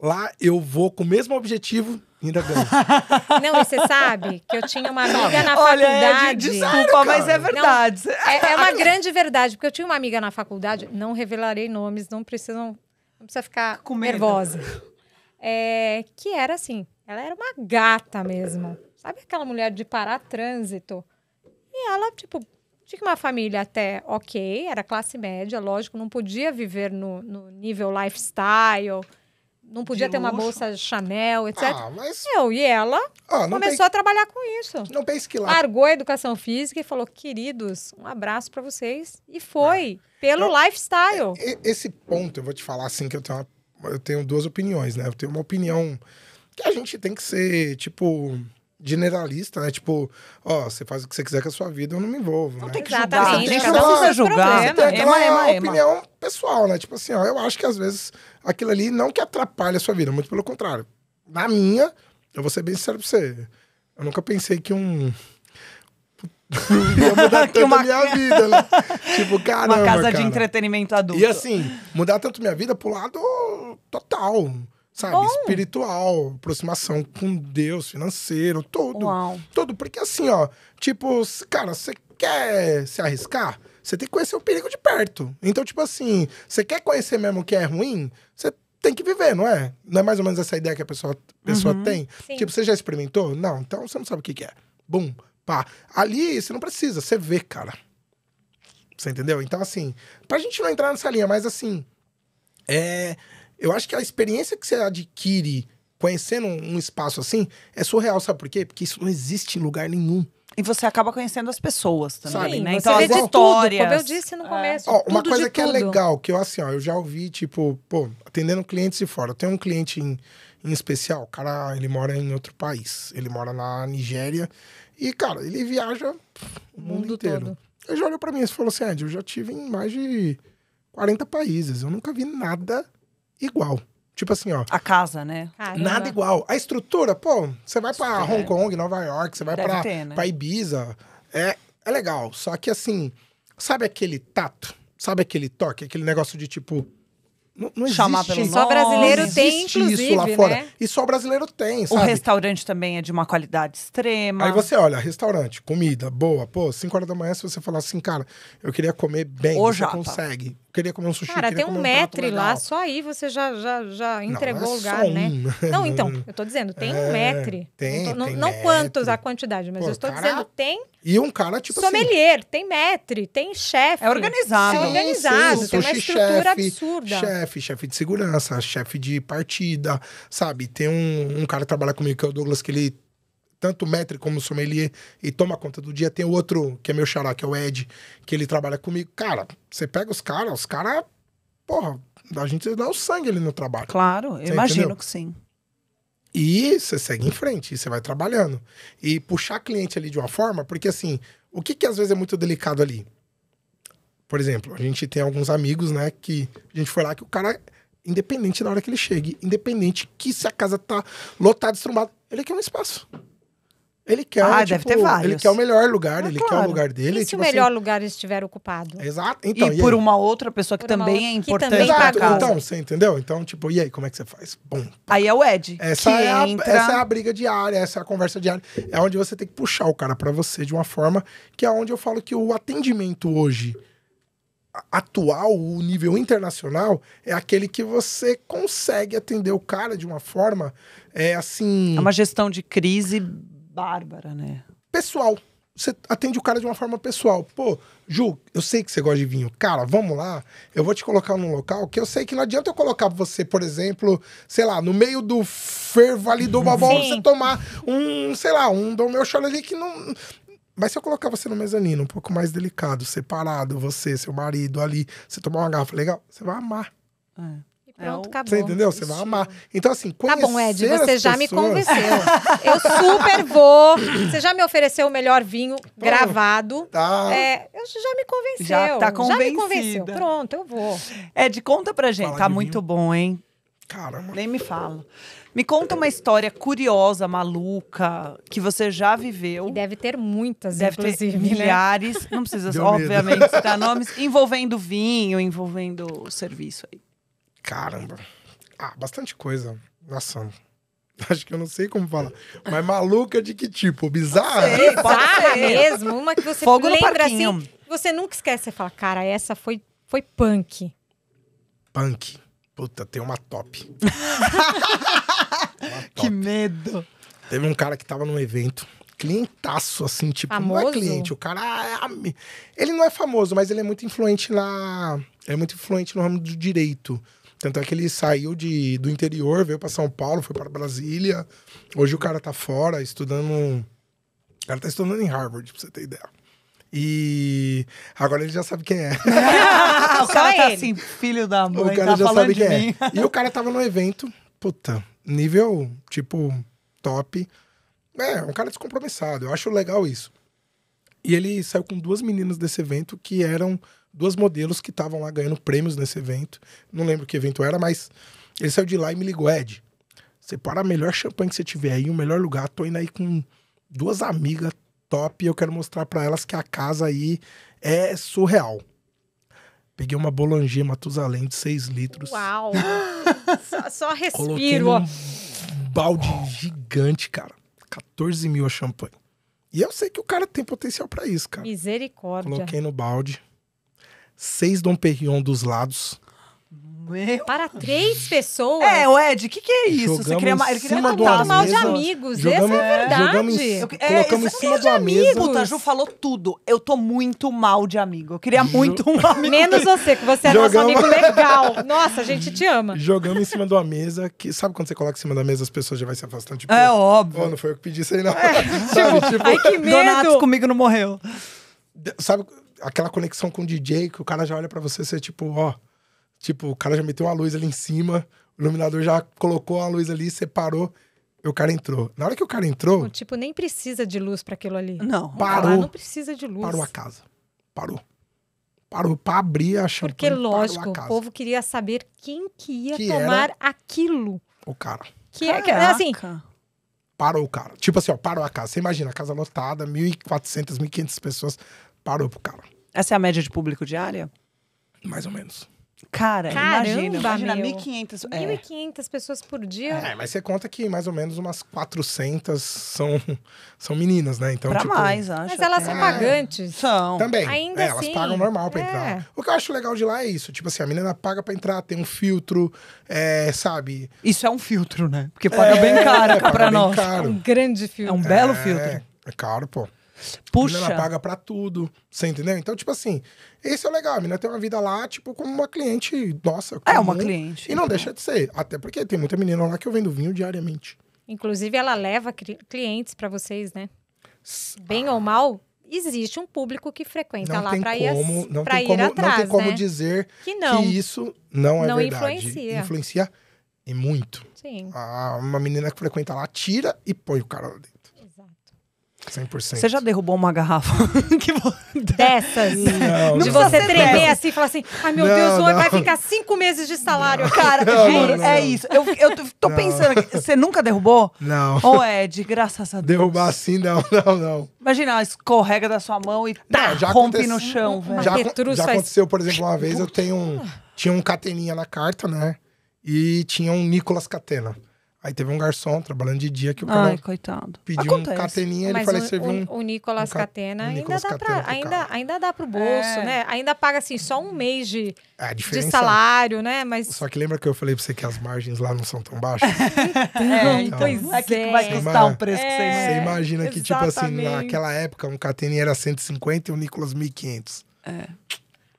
Lá eu vou com o mesmo objetivo Ainda bem. Não, e você sabe que eu tinha uma amiga na Olha, faculdade. É de, desculpa, claro, mas é verdade. Não, é, é, uma grande verdade, porque eu tinha uma amiga na faculdade, não revelarei nomes, não precisam. Não precisa ficar Com nervosa. É, que era assim, ela era uma gata mesmo. Sabe aquela mulher de parar trânsito? E ela, tipo, tinha uma família até ok, era classe média, lógico, não podia viver no, no nível lifestyle não podia ter uma bolsa Chanel, etc. Ah, mas... Eu, e ela ah, começou a trabalhar com isso. Não pense que lá. Largou a educação física e falou: queridos, um abraço para vocês. E foi, é. pelo lifestyle. É, é, esse ponto, eu vou te falar assim, que eu tenho, uma... eu tenho duas opiniões, né? Eu tenho uma opinião que a gente tem que ser, tipo, generalista, né? Tipo, ó, você faz o que você quiser com a sua vida, eu não me envolvo. Não né? tem que julgar, tem que não julgar. Você tem ema, ema, opinião ema. pessoal, né? Tipo assim, ó, eu acho que às vezes aquilo ali não que atrapalha a sua vida, muito pelo contrário. Na minha, eu vou ser bem sincero pra você. Eu nunca pensei que um. ia mudar tanto uma... minha vida, né? tipo, caramba. Uma casa cara. de entretenimento adulto. E assim, mudar tanto minha vida pro lado total sabe? Bom. Espiritual, aproximação com Deus, financeiro, todo. Uau. Todo. Porque assim, ó, tipo, cara, você quer se arriscar? Você tem que conhecer o perigo de perto. Então, tipo assim, você quer conhecer mesmo o que é ruim? Você tem que viver, não é? Não é mais ou menos essa ideia que a pessoa, pessoa uhum. tem? Sim. Tipo, você já experimentou? Não, então você não sabe o que, que é. Bum, pá. Ali, você não precisa, você vê, cara. Você entendeu? Então, assim, pra gente não entrar nessa linha, mas assim, é. Eu acho que a experiência que você adquire conhecendo um espaço assim é surreal, sabe por quê? Porque isso não existe em lugar nenhum. E você acaba conhecendo as pessoas também, Sabe, né? Então, as histórias. Tudo, como eu disse no é. começo. É. Ó, uma coisa que é tudo. é legal, que eu assim, ó, eu já ouvi, tipo, pô, atendendo clientes de fora. Eu tenho um cliente em, em especial, o cara, ele mora em outro país. Ele mora na Nigéria. E, cara, ele viaja o mundo, mundo inteiro. Todo. Ele já olhou pra mim e falou assim: Andy, eu já tive em mais de 40 países. Eu nunca vi nada igual. Tipo assim, ó. A casa, né? Caramba. Nada igual. A estrutura, pô, você vai para é. Hong Kong, Nova York, você vai para né? Ibiza. É, é legal. Só que assim, sabe aquele tato? Sabe aquele toque? Aquele negócio de tipo. Não, não Chamar existe. pelo nome. Só brasileiro não tem, isso lá né? fora. E só brasileiro tem, sabe? O restaurante também é de uma qualidade extrema. Aí você olha, restaurante, comida, boa. Pô, 5 horas da manhã, se você falar assim, cara, eu queria comer bem, ou você japa. consegue queria comer um sushi. Cara, tem um metro lá, só aí você já, já, já entregou não, não é o lugar, né? um. né? Não, então, eu tô dizendo, tem é, um metre. Tem, não, tem não quantos a quantidade, mas Pô, eu estou cara... dizendo, tem. E um cara, tipo assim, Sommelier, assim, tem metre, tem chefe. É organizado. é organizado, sim, tem uma estrutura chef, absurda. Chefe, chefe de segurança, chefe de partida, sabe? Tem um, um cara que trabalha comigo, que é o Douglas, que ele tanto métrico como sommelier e toma conta do dia. Tem outro que é meu xará, que é o Ed, que ele trabalha comigo. Cara, você pega os caras, os caras, porra, a gente dá o sangue ali no trabalho. Claro, eu imagino entendeu? que sim. E você segue em frente, você vai trabalhando. E puxar cliente ali de uma forma, porque assim, o que, que às vezes é muito delicado ali? Por exemplo, a gente tem alguns amigos, né, que a gente foi lá que o cara independente da hora que ele chegue, independente que se a casa tá lotada, estrumbada, ele quer um espaço. Ele quer, ah, tipo, deve ter vários. ele quer o melhor lugar, ah, ele claro. quer o lugar dele. E se tipo o assim melhor assim... lugar estiver ocupado? Exato. Então, e, e por aí? uma outra pessoa que por também é importante também Exato. Casa. Então, você entendeu? Então, tipo, e aí, como é que você faz? Bom. Tá. Aí é o Ed. Essa, é a, essa é a briga diária, essa é a conversa diária. É onde você tem que puxar o cara para você de uma forma que é onde eu falo que o atendimento hoje atual, o nível internacional, é aquele que você consegue atender o cara de uma forma, é assim... É uma gestão de crise bárbara, né? Pessoal. Você atende o cara de uma forma pessoal. Pô, Ju, eu sei que você gosta de vinho. Cara, vamos lá. Eu vou te colocar num local que eu sei que não adianta eu colocar você, por exemplo, sei lá, no meio do do Babol, você tomar um, sei lá, um do meu ali que não. Mas se eu colocar você no mezanino, um pouco mais delicado, separado, você, seu marido ali, você tomar uma garrafa legal, você vai amar. É. Pronto, é, acabou. Você entendeu? Você vai amar. Então, assim, conhecer Tá bom, Ed, você já pessoas... me convenceu. eu super vou. Você já me ofereceu o melhor vinho Pronto, gravado. Tá. É, eu já me convenceu. Já tá convencida. Já me convenceu. Pronto, eu vou. Ed, conta pra gente. Fala tá muito vinho. bom, hein? Caramba. Nem me fala. Me conta uma história curiosa, maluca, que você já viveu. E deve ter muitas, deve inclusive. Ter né? milhares, né? não precisa, Deu obviamente, medo. citar nomes, envolvendo vinho, envolvendo serviço aí. Caramba. Ah, bastante coisa. Nossa, Acho que eu não sei como falar. Mas maluca é de que tipo? Bizarra? Sei, bizarra mesmo. Uma que você Fogo lembra assim. Você nunca esquece. Você fala, cara, essa foi, foi punk. Punk. Puta, tem uma top. uma top. Que medo. Teve um cara que tava num evento. Clientaço, assim, tipo, famoso? não é cliente. O cara. É ele não é famoso, mas ele é muito influente na. É muito influente no ramo do direito. Tanto é que ele saiu de, do interior, veio para São Paulo, foi para Brasília. Hoje o cara tá fora, estudando. O cara tá estudando em Harvard, pra você ter ideia. E agora ele já sabe quem é. o cara tá assim, filho da mãe. O cara tá já sabe quem é. E o cara tava no evento, puta, nível, tipo, top. É, um cara descompromissado. Eu acho legal isso. E ele saiu com duas meninas desse evento que eram duas modelos que estavam lá ganhando prêmios nesse evento. Não lembro que evento era, mas ele saiu de lá e me ligou, Ed. Separa a melhor champanhe que você tiver aí, o melhor lugar. Tô indo aí com duas amigas top. e Eu quero mostrar para elas que a casa aí é surreal. Peguei uma Bolanger Matusalém de 6 litros. Uau! só, só respiro. Um balde Uau. gigante, cara. 14 mil a champanhe. E eu sei que o cara tem potencial para isso, cara. Misericórdia. Coloquei no balde seis Dom Perignon dos lados. Meu... Para três pessoas? É, o Ed, o que, que é isso? Jogamos Você queria, ma... ele queria matar mal de amigos, jogamos, essa é a verdade. Jogamos eu, é, colocamos em é cima da mesa. Puta, a Ju falou tudo. Eu tô muito mal de amigo. Eu queria muito um amigo. Menos você, que você é jogamos... nosso amigo legal. Nossa, a gente te ama. Jogamos em cima de uma mesa, que sabe quando você coloca em cima da mesa, as pessoas já vão se afastando? Tipo, é óbvio. Oh, não foi eu que pedi isso aí, não. É, tipo, sabe, tipo, ai, que medo. Donatos comigo não morreu. Sabe, aquela conexão com o DJ que o cara já olha para você, você é tipo, ó, tipo, o cara já meteu uma luz ali em cima, o iluminador já colocou a luz ali, separou o cara entrou. Na hora que o cara entrou. tipo, nem precisa de luz para aquilo ali. Não. Tá parou. Não precisa de luz. Parou a casa. Parou. Parou para abrir a champanhe. Porque, lógico, o povo queria saber quem que ia que tomar aquilo. O cara. Que Caraca. É, é assim. Parou o cara. Tipo assim, ó, parou a casa. Você imagina, a casa lotada, 1.400, 1.500 pessoas parou pro cara. Essa é a média de público diária? Mais ou menos. Cara, Caramba, imagina. Imagina, 1.500. É. pessoas por dia. É, mas você conta que mais ou menos umas 400 são, são meninas, né? Então, pra tipo, mais, acho. Mas elas são pagantes. É. São. Também. Ainda é, assim, elas pagam normal pra é. entrar. O que eu acho legal de lá é isso. Tipo assim, a menina paga pra entrar, tem um filtro, é, sabe? Isso é um filtro, né? Porque paga é, bem caro é, pra nós. Caro. É um grande filtro. É um belo é, filtro. É caro, pô. Puxa. A menina paga pra tudo, você entendeu? Então, tipo assim, esse é o legal. A menina tem uma vida lá, tipo, como uma cliente nossa. Comum, é uma cliente. E não então. deixa de ser. Até porque tem muita menina lá que eu vendo vinho diariamente. Inclusive, ela leva clientes para vocês, né? Bem ah. ou mal, existe um público que frequenta não lá para ir, não pra ir como, atrás. Não tem como né? dizer que, não, que isso não é não verdade. Influencia. influencia e muito. Sim. Ah, uma menina que frequenta lá tira e põe o cara lá dentro. 100%. Você já derrubou uma garrafa? que... Dessas? Não, não de você tremer assim e falar assim: ai meu não, Deus, não. vai ficar cinco meses de salário. Não. Cara, é isso. Eu, eu tô pensando aqui, você nunca derrubou? Não. Ou é, de graças a Deus? Derrubar assim, não, não, não. Imagina, ela escorrega da sua mão e tá, já rompe no chão, velho. Já, já aconteceu, por exemplo, uma vez eu tenho um. Tinha um cateninha na carta, né? E tinha um Nicolas Catena. Aí teve um garçom trabalhando de dia que o cara Ai, coitado. pediu Acontece. um cateninha, ele falou, serviu um... O Nicolas um ca... Catena, um ainda, dá pra, ainda, ainda dá pro bolso, é. né? Ainda paga, assim, só um mês de, é, de é salário, né? Mas... Só que lembra que eu falei pra você que as margens lá não são tão baixas? Então, é, então, pois então, é. vai é. custar um preço que você... Você imagina que, exatamente. tipo assim, naquela época, um Catena era 150 e o Nicolas 1.500. É.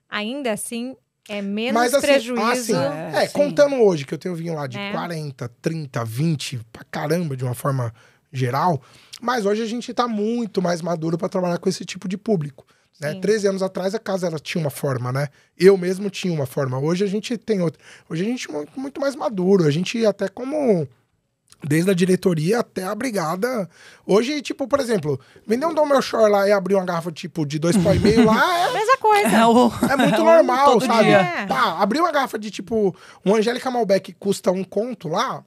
Ainda assim, é menos Mas, assim, prejuízo. Assim, é, é contando hoje, que eu tenho vinho lá de é. 40, 30, 20, pra caramba, de uma forma geral. Mas hoje a gente tá muito mais maduro para trabalhar com esse tipo de público. Né? 13 anos atrás a casa ela tinha uma forma, né? Eu mesmo tinha uma forma. Hoje a gente tem outra. Hoje a gente é muito mais maduro. A gente até como Desde a diretoria até a brigada. Hoje, tipo, por exemplo, vender um Domelchor lá e abrir uma garrafa, tipo, de dois pó e meio lá é... Mesma coisa. É, o... é, é muito normal, sabe? Dia. É. Pá, abrir uma garrafa de, tipo, um Angélica Malbec custa um conto lá...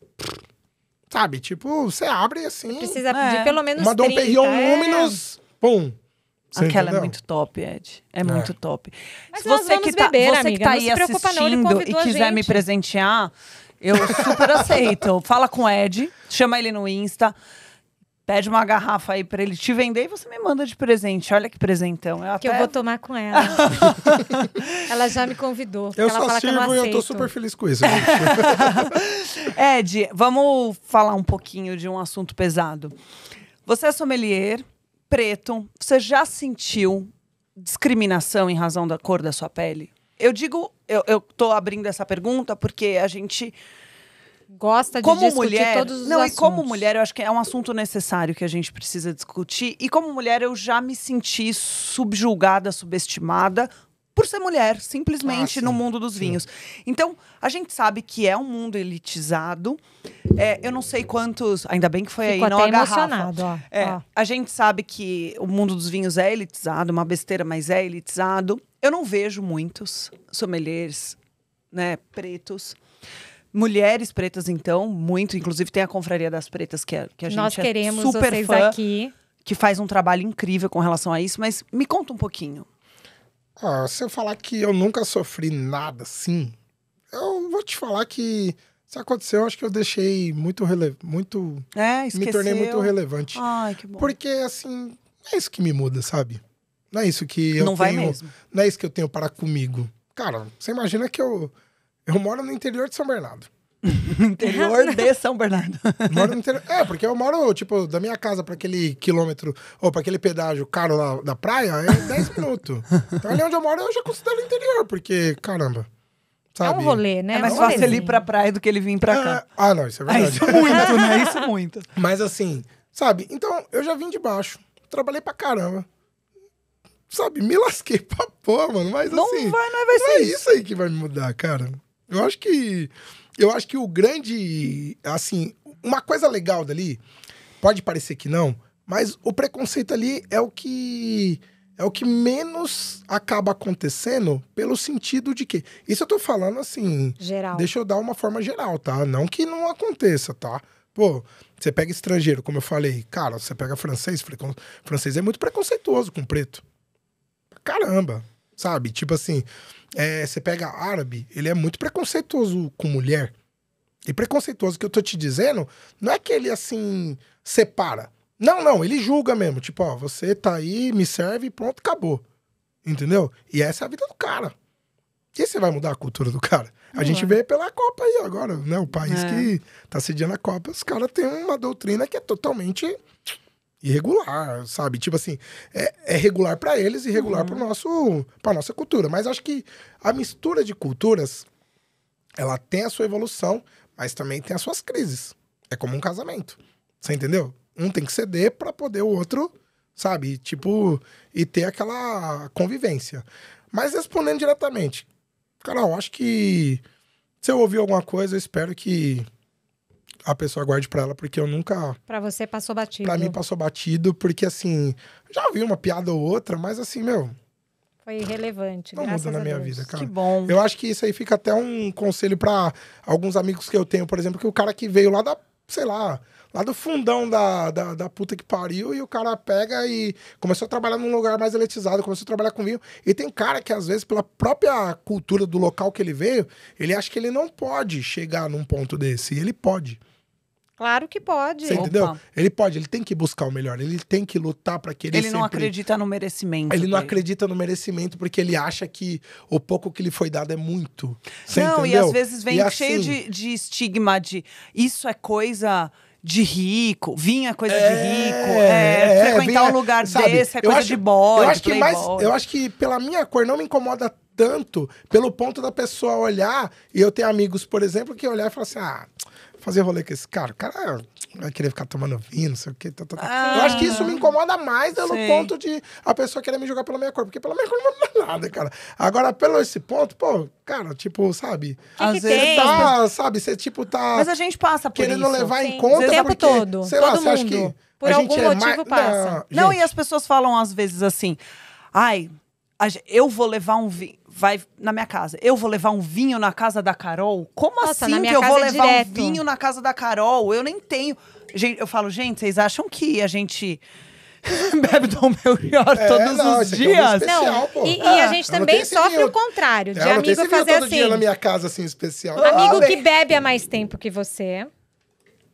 Sabe? Tipo, você abre assim... Precisa é. de pelo menos Uma Dom Perignon é. Luminous, pum. Você Aquela é entendeu? é muito top, Ed. É, é. muito top. Mas você que tá, beber, você amiga, que tá aí assistindo e quiser me presentear, eu super aceito. Fala com o Ed, chama ele no Insta. Pede uma garrafa aí pra ele te vender e você me manda de presente. Olha que presentão. Eu que até... eu vou tomar com ela. ela já me convidou. Eu só sirvo e eu tô super feliz com isso. Ed, vamos falar um pouquinho de um assunto pesado. Você é sommelier, preto. Você já sentiu discriminação em razão da cor da sua pele? Eu digo eu, eu tô abrindo essa pergunta porque a gente gosta de como discutir mulher, todos os não, assuntos. E como mulher, eu acho que é um assunto necessário que a gente precisa discutir. E como mulher, eu já me senti subjulgada, subestimada por ser mulher, simplesmente ah, no mundo dos vinhos. Sim. Então, a gente sabe que é um mundo elitizado. É, eu não sei quantos. Ainda bem que foi Fico aí, não a garrafa. é, A gente sabe que o mundo dos vinhos é elitizado, uma besteira, mas é elitizado. Eu não vejo muitos sommeliers né, pretos. Mulheres pretas, então, muito. Inclusive, tem a Confraria das Pretas, que, é, que a Nós gente é super fã, aqui. que faz um trabalho incrível com relação a isso. Mas me conta um pouquinho. Ah, se eu falar que eu nunca sofri nada assim, eu vou te falar que se aconteceu, acho que eu deixei muito relevante, muito é, me tornei muito relevante. Ai, que bom. Porque assim, é isso que me muda, sabe? Não é isso que eu não tenho. Vai mesmo. Não é isso que eu tenho para comigo. Cara, você imagina que eu, eu moro no interior de São Bernardo. interior de São Bernardo. moro no interior, é, porque eu moro, tipo, da minha casa para aquele quilômetro, ou para aquele pedágio caro lá da praia, é 10 minutos. Então ali onde eu moro eu já considero interior, porque, caramba. Sabe? É um rolê, né? É mais é um fácil ele ir pra praia do que ele vir pra cá. Ah, ah não, isso é verdade. Ah, isso muito, né? Isso muito. Mas assim, sabe? Então, eu já vim de baixo. Trabalhei pra caramba sabe, me lasquei pra pô, mano. Mas não assim. Vai, não, é, vai não é isso. isso aí que vai me mudar, cara. Eu acho que. Eu acho que o grande. Assim, uma coisa legal dali, pode parecer que não, mas o preconceito ali é o que. É o que menos acaba acontecendo pelo sentido de que. Isso eu tô falando assim. Geral. Deixa eu dar uma forma geral, tá? Não que não aconteça, tá? Pô, você pega estrangeiro, como eu falei, cara, você pega francês, francês é muito preconceituoso com preto caramba, sabe? Tipo assim, é, você pega árabe, ele é muito preconceituoso com mulher. E preconceituoso que eu tô te dizendo, não é que ele assim separa. Não, não, ele julga mesmo. Tipo, ó, você tá aí, me serve, pronto, acabou. Entendeu? E essa é a vida do cara. E você vai mudar a cultura do cara? A gente é. vê pela Copa aí agora, né? O país é. que tá sediando a Copa, os caras têm uma doutrina que é totalmente irregular, sabe? Tipo assim, é, é regular para eles e regular uhum. para nosso, para nossa cultura. Mas acho que a mistura de culturas, ela tem a sua evolução, mas também tem as suas crises. É como um casamento, você entendeu? Um tem que ceder para poder o outro, sabe? Tipo, e ter aquela convivência. Mas respondendo diretamente, Carol, acho que se eu ouvir alguma coisa, eu espero que a pessoa guarde para ela, porque eu nunca. Para você passou batido. Para mim passou batido, porque assim, já ouvi uma piada ou outra, mas assim, meu. Foi irrelevante. Não muda na minha Deus. vida, cara. Que bom. Eu acho que isso aí fica até um conselho para alguns amigos que eu tenho, por exemplo, que o cara que veio lá da, sei lá, lá do fundão da, da, da, puta que pariu, e o cara pega e começou a trabalhar num lugar mais elitizado, começou a trabalhar com vinho. E tem cara que, às vezes, pela própria cultura do local que ele veio, ele acha que ele não pode chegar num ponto desse. E ele pode. Claro que pode. Você entendeu? Opa. Ele pode, ele tem que buscar o melhor, ele tem que lutar para que ele Ele sempre... não acredita no merecimento. Ele não ele. acredita no merecimento porque ele acha que o pouco que lhe foi dado é muito. Você não, entendeu? e às vezes vem e cheio assim... de, de estigma de isso é coisa de rico, vinha coisa é, de rico, é, é, frequentar vinha, um lugar sabe, desse é coisa acho, de boy. Eu acho, que mais, eu acho que pela minha cor não me incomoda tanto, pelo ponto da pessoa olhar, e eu tenho amigos, por exemplo, que olhar e falar assim: ah, fazer rolê com esse cara. O cara vai querer ficar tomando vinho, não sei o quê. Tá, tá, tá. Ah, eu acho que isso me incomoda mais pelo né, ponto de a pessoa querer me jogar pela minha cor. Porque pela minha cor não manda é nada, cara. Agora, pelo esse ponto, pô, cara, tipo, sabe? às vezes tá, sabe, você tipo tá. Mas a gente passa por querendo isso. levar sim. em conta. O tempo porque, todo. Sei todo lá, mundo. você acha que. Por a algum é motivo mais... passa. Não, não, e as pessoas falam às vezes assim. Ai, eu vou levar um vinho vai na minha casa. Eu vou levar um vinho na casa da Carol? Como Nossa, assim que eu vou é levar um vinho na casa da Carol? Eu nem tenho. Gente, eu falo, gente, vocês acham que a gente bebe Dom Belchior é, todos não, os é dias. É especial, não, e, e, a ah. gente ah, também sofre vinho. o contrário, de amigo fazer todo assim. Dia na assim. minha casa assim especial. Amigo ah, que bebe há mais tempo que você.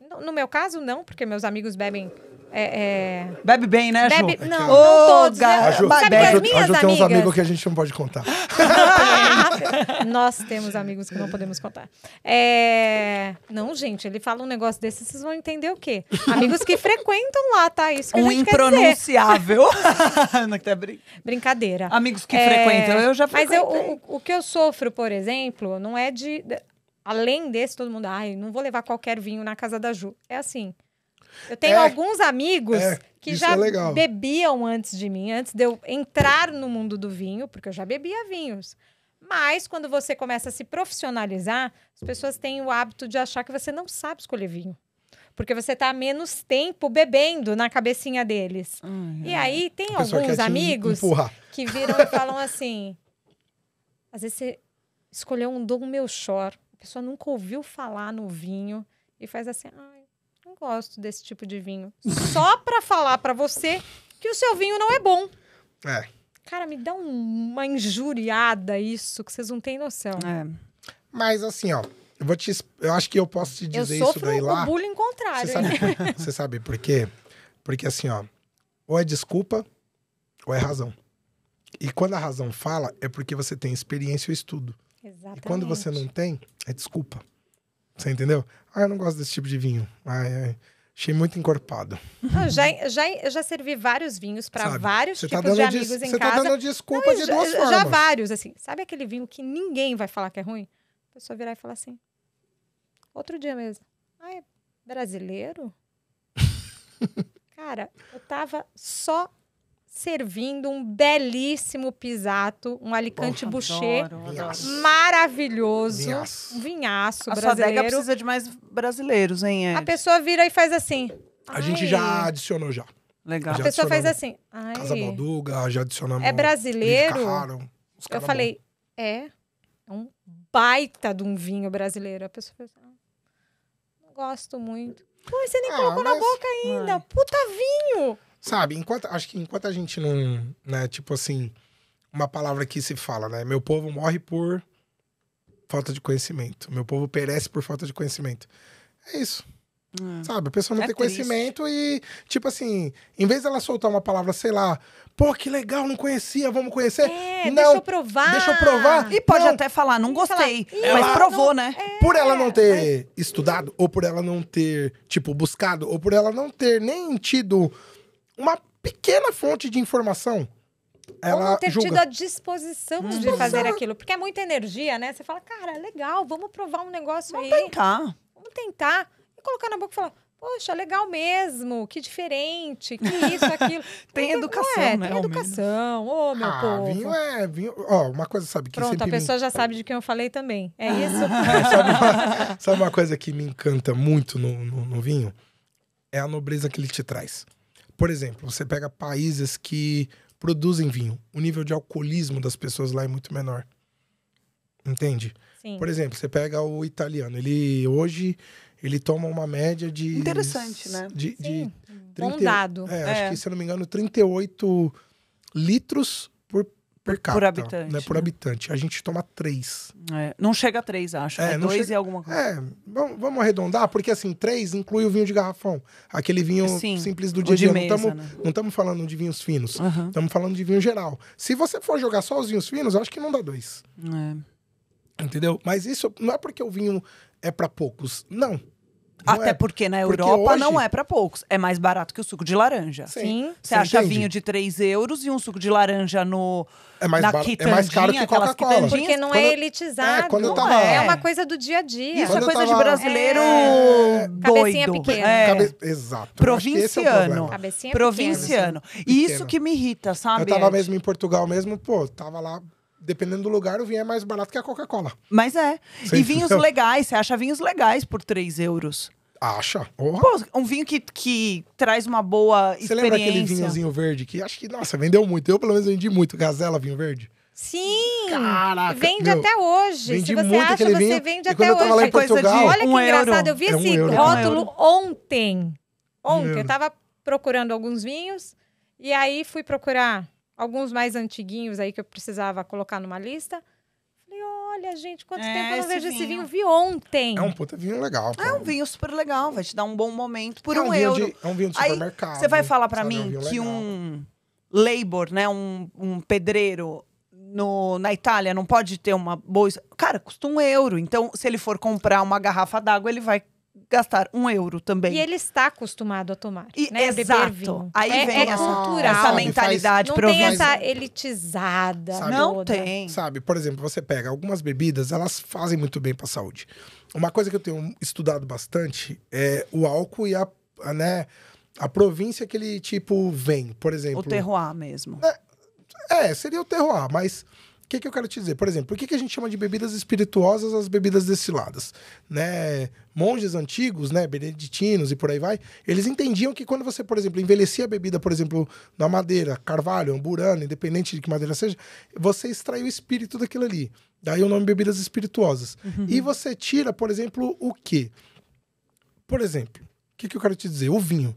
No, no meu caso não, porque meus amigos bebem é, é... Bebe bem, né, Bebe... Ju? Não, não todos. Né? A Ju, Sabe minhas a Ju tem amigas? uns amigos que a gente não pode contar. Nós temos amigos que não podemos contar. É... Não, gente, ele fala um negócio desse, vocês vão entender o quê? Amigos que frequentam lá, tá? Isso que um impronunciável. Tá Brincadeira. Amigos que é, frequentam, eu já frequentei. Mas eu, o, o que eu sofro, por exemplo, não é de... Além desse, todo mundo... Ai, não vou levar qualquer vinho na casa da Ju. É assim... Eu tenho é, alguns amigos é, que já é bebiam antes de mim, antes de eu entrar no mundo do vinho, porque eu já bebia vinhos. Mas quando você começa a se profissionalizar, as pessoas têm o hábito de achar que você não sabe escolher vinho. Porque você está menos tempo bebendo na cabecinha deles. E aí tem alguns amigos que viram e falam assim: às vezes você escolheu um Dom Melchor, a pessoa nunca ouviu falar no vinho e faz assim: ah, não gosto desse tipo de vinho. Só para falar para você que o seu vinho não é bom. É. Cara, me dá uma injuriada isso, que vocês não têm noção. É. Mas assim, ó, eu vou te. Eu acho que eu posso te dizer isso daí lá. Eu sofro bullying contrário. Você sabe, você sabe por quê? Porque assim, ó, ou é desculpa ou é razão. E quando a razão fala, é porque você tem experiência ou estudo. Exatamente. E quando você não tem, é desculpa. Você entendeu? Ah, eu não gosto desse tipo de vinho. Ah, é... achei muito encorpado. já, já, já servi vários vinhos para vários tá tipos tá de amigos em você tá casa. Você tá dando desculpa não, de já, formas. Já vários, assim. Sabe aquele vinho que ninguém vai falar que é ruim? A pessoa virar e falar assim. Outro dia mesmo. Ah, é brasileiro? Cara, eu tava só servindo um belíssimo pisato, um alicante oh, boucher maravilhoso, vinhaço, um vinhaço a brasileiro. A precisa de mais brasileiros, hein? Ed? A pessoa vira e faz assim. A gente já adicionou já. Legal. Já a pessoa faz assim. Ai, Casa Balduga, já adicionamos. É brasileiro? eu falei, é. É um baita de um vinho brasileiro. A pessoa fez, assim. não gosto muito. Pô, você nem ah, colocou mas... na boca ainda. Ai. Puta vinho! Sabe, enquanto, acho que enquanto a gente não, né, tipo assim, uma palavra que se fala, né? Meu povo morre por falta de conhecimento. Meu povo perece por falta de conhecimento. É isso. É. Sabe, a pessoa não é tem triste. conhecimento e, tipo assim, em vez dela soltar uma palavra, sei lá, pô, que legal, não conhecia, vamos conhecer. É, não, deixa eu provar. Deixa eu provar. E pode não, até falar, não gostei, ela, mas provou, não, né? É. por ela não ter estudado, ou por ela não ter, tipo, buscado, ou por ela não ter nem tido uma pequena fonte de informação. Ela Ou não ter julga. tido a disposição hum. de fazer aquilo. Porque é muita energia, né? Você fala, cara, legal, vamos provar um negócio vamos aí. Vamos tentar. Vamos tentar. E colocar na boca e falar, Poxa, legal mesmo, que diferente, que isso, aquilo. tem é, educação, é, né? Tem educação, ô oh, meu ah, povo. vinho é vinho. Ó, uma coisa, sabe? Que Pronto, a pessoa me... já sabe de quem eu falei também. É isso? sabe, uma, sabe, uma, coisa que me encanta muito no, no, no vinho? É a nobreza que ele te traz. Por exemplo, você pega países que produzem vinho, o nível de alcoolismo das pessoas lá é muito menor. Entende? Sim. Por exemplo, você pega o italiano, ele hoje ele toma uma média de interessante, né? De, Sim. de 30, Bom dado. É, é, acho que se eu não me engano, 38 litros por per capita. Por habitante. Né? Por né? habitante. A gente toma três. É, não chega a três, acho. Né? É, é dois chega... e alguma coisa. É, vamos, vamos, arredondar, porque assim, três inclui o vinho de garrafão. Aquele vinho Sim, simples do dia a dia. Mesa, né? não estamos né? falando de vinhos finos. Estamos uhum. falando de vinho geral. Se você for jogar só os vinhos finos, acho que não dá dois. É. Entendeu? Mas isso não é porque o vinho é para poucos. Não. Até é, porque na porque Europa hoje... não é para poucos. É mais barato que o suco de laranja. Sim. Sim. Você, acha entende? vinho de 3 euros e um suco de laranja no. É mais, na bar... é mais caro que Coca-Cola. Porque não é quando... é elitizado. É, quando tava... é uma coisa do dia a dia. Isso é quando é coisa tava... de brasileiro é... doido. Cabecinha pequena. É. Cabe... Exato. É Provinciano. É Cabecinha Provinciano. Pequena. Isso que me irrita, sabe? Eu tava mesmo em Portugal mesmo, pô, tava lá dependendo do lugar, o vinho é mais barato que a Coca-Cola. Mas é. e vinhos legais, você acha vinhos legais por 3 euros. Acha. Porra. Pô, um vinho que, que traz uma boa experiência. Você lembra aquele vinhozinho verde que acho que, nossa, vendeu muito. Eu, pelo menos, vendi muito. Gazela, vinho verde. Sim! Caraca! Vende meu, até hoje. Se você acha, você vende até hoje. Lá em é Portugal, Olha que um engraçado, eu vi é esse rótulo um ontem. Ontem, eu tava procurando alguns vinhos e aí fui procurar alguns mais antiguinhos aí que eu precisava colocar numa lista. Falei, olha, gente, quanto é, tempo eu não vejo vinho. esse vinho? Vi ontem. É um puta vinho legal. Cara. É um vinho super legal, vai te dar um bom momento por é um, um euro. De, é um vinho do supermercado. você vai falar para é mim um que legal. um labor, né, um, um pedreiro no, na Itália não pode ter uma boa... Cara, custa um euro. Então, se ele for comprar uma garrafa d'água, ele vai gastar um euro também. E ele está acostumado a tomar, e, né? Exato. Aí é, vem é essa, cultural. essa mentalidade Não tem essa elitizada. Sabe, não toda. tem. Sabe, por exemplo, você pega algumas bebidas, elas fazem muito bem para a saúde. Uma coisa que eu tenho estudado bastante é o álcool e a, a né, a província que ele, tipo, vem. Por exemplo... O terroir mesmo. É, é seria o terroir, mas que, que eu quero te dizer? Por exemplo, por que, que a gente chama de bebidas espirituosas as bebidas destiladas? Né? Monges antigos, né, beneditinos e por aí vai, eles entendiam que quando você, por exemplo, envelhecia a bebida, por exemplo, na madeira, carvalho, amburana, independente de que madeira seja, você extraiu o espírito daquilo ali. Daí o nome bebidas espirituosas. Uhum. E você tira, por exemplo, o quê? Por exemplo, o que, que eu quero te dizer? O vinho.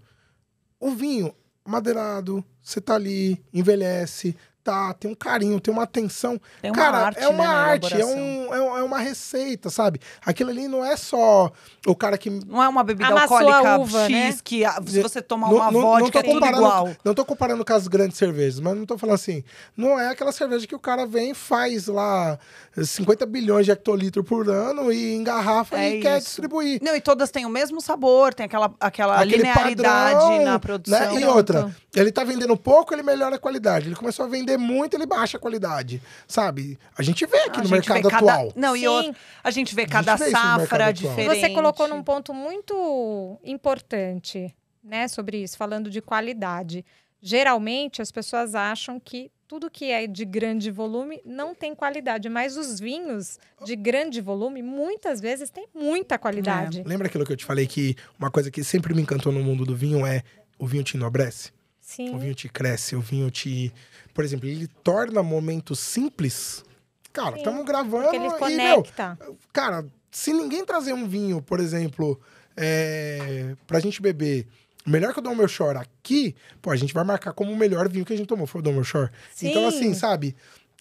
O vinho, madeirado, você tá ali, envelhece, tá, tem um carinho, tem uma atenção. Tem uma Cara, arte, é uma né, arte, é, é, um, é, uma receita, sabe? Aquilo ali não é só o cara que. Não é uma bebida Amassou alcoólica uva, X né? que ah, se você tomar não, uma não, vodka não é tudo igual. Não tô comparando com as grandes cervejas, mas não tô falando assim. Não é aquela cerveja que o cara vem e faz lá 50 bilhões de hectolitro por ano e engarrafa é e isso. quer distribuir. Não, e todas têm o mesmo sabor, tem aquela, aquela Aquele linearidade padrão, na produção. Né? E outra, ele tá vendendo pouco, ele melhora a qualidade. Ele começou a vender vender muito, ele baixa a qualidade, sabe? A gente vê aqui a no mercado atual. Não, Sim. e outro, a gente vê cada gente vê safra diferente. Você colocou num ponto muito importante, né, sobre isso, falando de qualidade. Geralmente as pessoas acham que tudo que é de grande volume não tem qualidade, mas os vinhos de grande volume muitas vezes têm muita qualidade. É. Lembra aquilo que eu te falei que uma coisa que sempre me encantou no mundo do vinho é o vinho te enobrece? Sim. O vinho te cresce, o vinho te. Por exemplo, ele torna momentos simples. Cara, estamos gravando. ele conecta. E, meu, cara, se ninguém trazer um vinho, por exemplo, é, pra gente beber melhor que eu dou o meu Shore aqui, pô, a gente vai marcar como o melhor vinho que a gente tomou, foi o Dom Shore. Sim. Então, assim, sabe?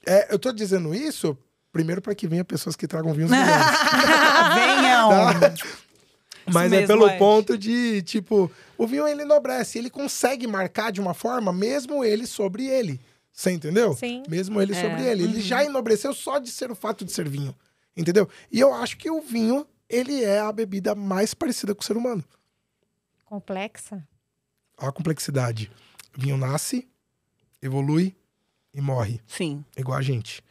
É, eu tô dizendo isso, primeiro para que venha pessoas que tragam vinhos melhores. Venham! Tá? mas é pelo ponto de, tipo, o vinho ele enobrece, ele consegue marcar de uma forma, mesmo ele sobre ele. Você entendeu? Sim. Mesmo ele é. sobre ele. Ele uhum. já enobreceu só de ser o fato de ser vinho. Entendeu? E eu acho que o vinho, ele é a bebida mais parecida com o ser humano. Complexa? Olha a complexidade. O vinho nasce, evolui e morre. Sim. Igual a gente.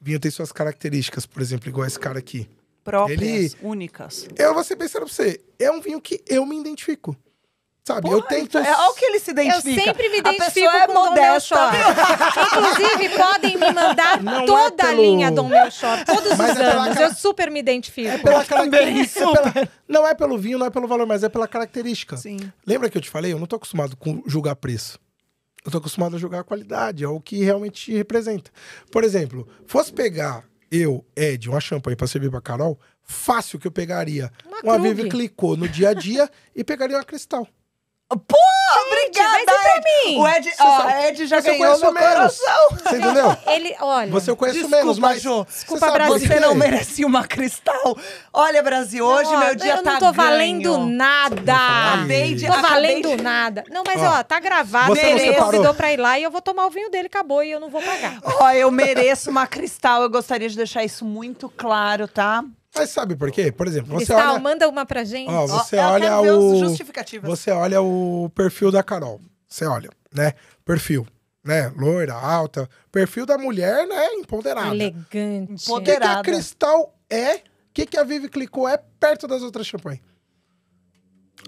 vinho tem suas características, por exemplo, igual esse cara aqui próprias, Ele... únicas. Eu vou ser pensando pra você, é um vinho que eu me identifico. Sabe, Porra, eu tento. É ao que ele se identifica. Eu sempre me identifico a pessoa é o modesta. Tá Inclusive, podem me mandar Não é toda é pelo... a linha meu Melchor, todos mas os é anos. Eu super me identifico. É pela característica. É pela... Não é pelo vinho, não é pelo valor, mas é pela característica. Sim. Lembra que eu te falei? Eu não tô acostumado com julgar preço. Eu tô acostumado a julgar a qualidade, é o que realmente representa. Por exemplo, fosse pegar eu, Ed, uma champanhe para servir para Carol, fácil que eu pegaria. Uma, uma Vivi clicou no dia a dia e pegaria uma cristal. Pô, obrigada! pra mim? O Ed, ó, Ed já ganhou meu menos. coração. Você entendeu? Ele, olha... Você eu conheço desculpa, menos, mas... Jo, desculpa, Brasil. Você não merecia uma cristal. Olha, Brasil, hoje não, meu dia tá ganho. Eu não tô ganho. valendo nada. Acabei de... Tô acabei valendo de... nada. Não, mas ó, ó tá gravado. Você ele me convidou pra ir lá e eu vou tomar o vinho dele, acabou, e eu não vou pagar. Ó, eu mereço uma cristal. Eu gostaria de deixar isso muito claro, tá? Mas sabe por quê? Por exemplo, você olha... manda uma pra gente. Ó, você Eu olha o... Você olha o perfil da Carol. Você olha, né? Perfil. Né? Loira, alta. Perfil da mulher, né? Empoderada. Elegante. Empoderada. O que, que a Cristal é? O que, que a Vivi clicou é perto das outras champanhe?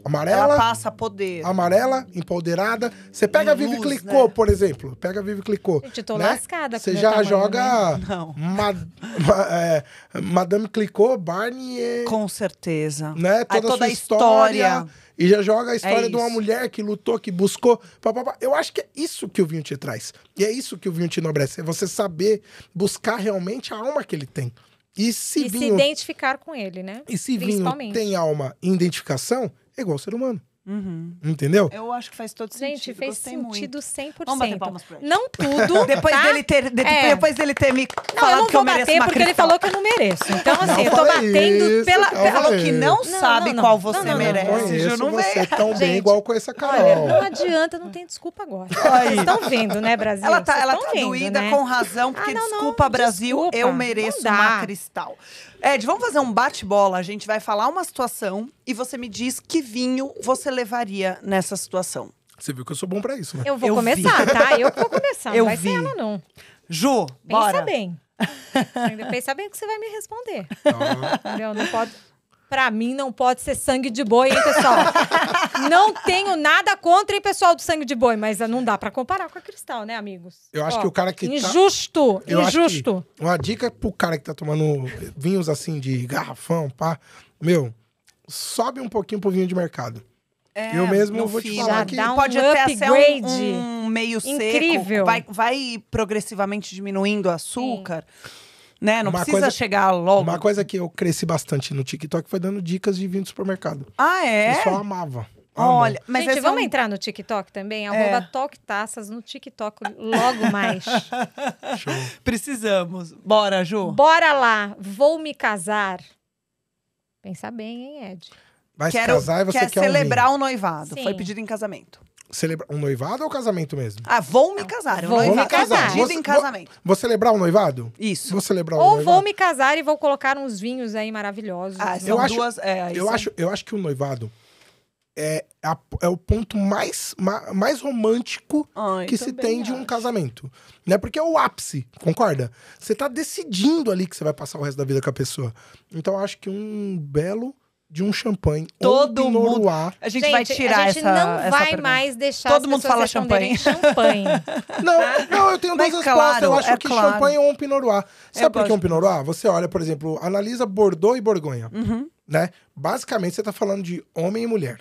Amarela. Ela passa poder. Amarela, empoderada. Você pega a Vivi Clicou, né? por exemplo. Pega a Vivi Clicou. Gente, eu tô né? lascada Você já tamanho, joga. Né? Não. Ma... Ma... É... Madame Clicou, Barney. Com certeza. Né? Toda, Aí, toda a história. história. E já joga a história é de uma mulher que lutou, que buscou. Pá, pá, pá. Eu acho que é isso que o vinho te traz. E é isso que o vinho te nobrece. É você saber buscar realmente a alma que ele tem. E se, e vinho... se identificar com ele, né? E se vinho tem alma e identificação, é igual ser humano. Uhum. Entendeu? Eu acho que faz todo sentido. Gente, fez sentido muito. 100%. Vamos bater palmas pra ele. Não tudo. depois, tá? dele ter, de, é. depois dele ter me não, falado eu não que eu mereço bater porque ele falou que eu não mereço. Então, não, assim, eu tô batendo isso, pela. Falou que não, não sabe qual você merece. Não, não. Eu não você é tão bem igual com essa cara. Olha, não adianta, não tem desculpa agora. Vocês estão vendo, né, Brasil? Ela tá, ela tá vendo, doída né? com razão, porque ah, desculpa, Brasil, eu mereço uma cristal. Ed, vamos fazer um bate-bola. A gente vai falar uma situação e você me diz que vinho você levaria nessa situação. Você viu que eu sou bom pra isso, né? Eu vou Eu começar, vi. tá? Eu que vou começar. Eu não vai vi. ser ela, não. Ju, Pensa bora. bem. Pensa bem que você vai me responder. Então, Entendeu? Não pode. Pra mim não pode ser sangue de boi, hein, pessoal? não tenho nada contra, hein, pessoal do sangue de boi, mas não dá para comparar com a Cristal, né, amigos? Eu acho Ó, que o cara que tá injusto, tá... injusto. uma dica pro cara que tá tomando vinhos assim de garrafão, pá, meu, sobe um pouquinho pro vinho de mercado. É, eu mesmo vou te falar que um pode até ser um, um meio Incrível. seco, vai, vai progressivamente diminuindo o açúcar. Sim né? Não uma precisa coisa, chegar logo. Uma coisa que eu cresci bastante no TikTok foi dando dicas de vinho do supermercado. Ah, é? O pessoal amava. Olha, mas Gente, é vamos é um... entrar no TikTok também? É. toque Taças no TikTok logo mais. Show. Precisamos. Bora, Ju. Bora lá. Vou me casar. Pensa bem, hein, Ed? Vai Quero, se casar e você quer, quer celebrar um o noivado. Sim. Foi pedido em casamento celebrar um noivado ou casamento mesmo? Ah, vou me casar. Vou, vou me é casar. Vou, em casamento. Vou, vou, celebrar um noivado? Isso. Vou celebrar um Ou noivado? vou me casar e vou colocar uns vinhos aí maravilhosos. Ah, são eu acho, duas... É, eu, acho, eu acho que o noivado é, a, é o ponto mais, ma, mais romântico Ai, que se tem de um acho. casamento. Né? Porque é o ápice, concorda? Você tá decidindo ali que você vai passar o resto da vida com a pessoa. Então eu acho que um belo de um champanhe todo ou mundo a gente, gente, vai tirar essa a gente essa, não essa vai pergunta. mais deixar todo mundo fala champanhe champanhe não não eu tenho Mas duas é claro, eu acho é que claro. champanhe ou um pinot sabe eu por que um pinot você olha por exemplo analisa Bordeaux e Borgonha uhum. né basicamente você está falando de homem e mulher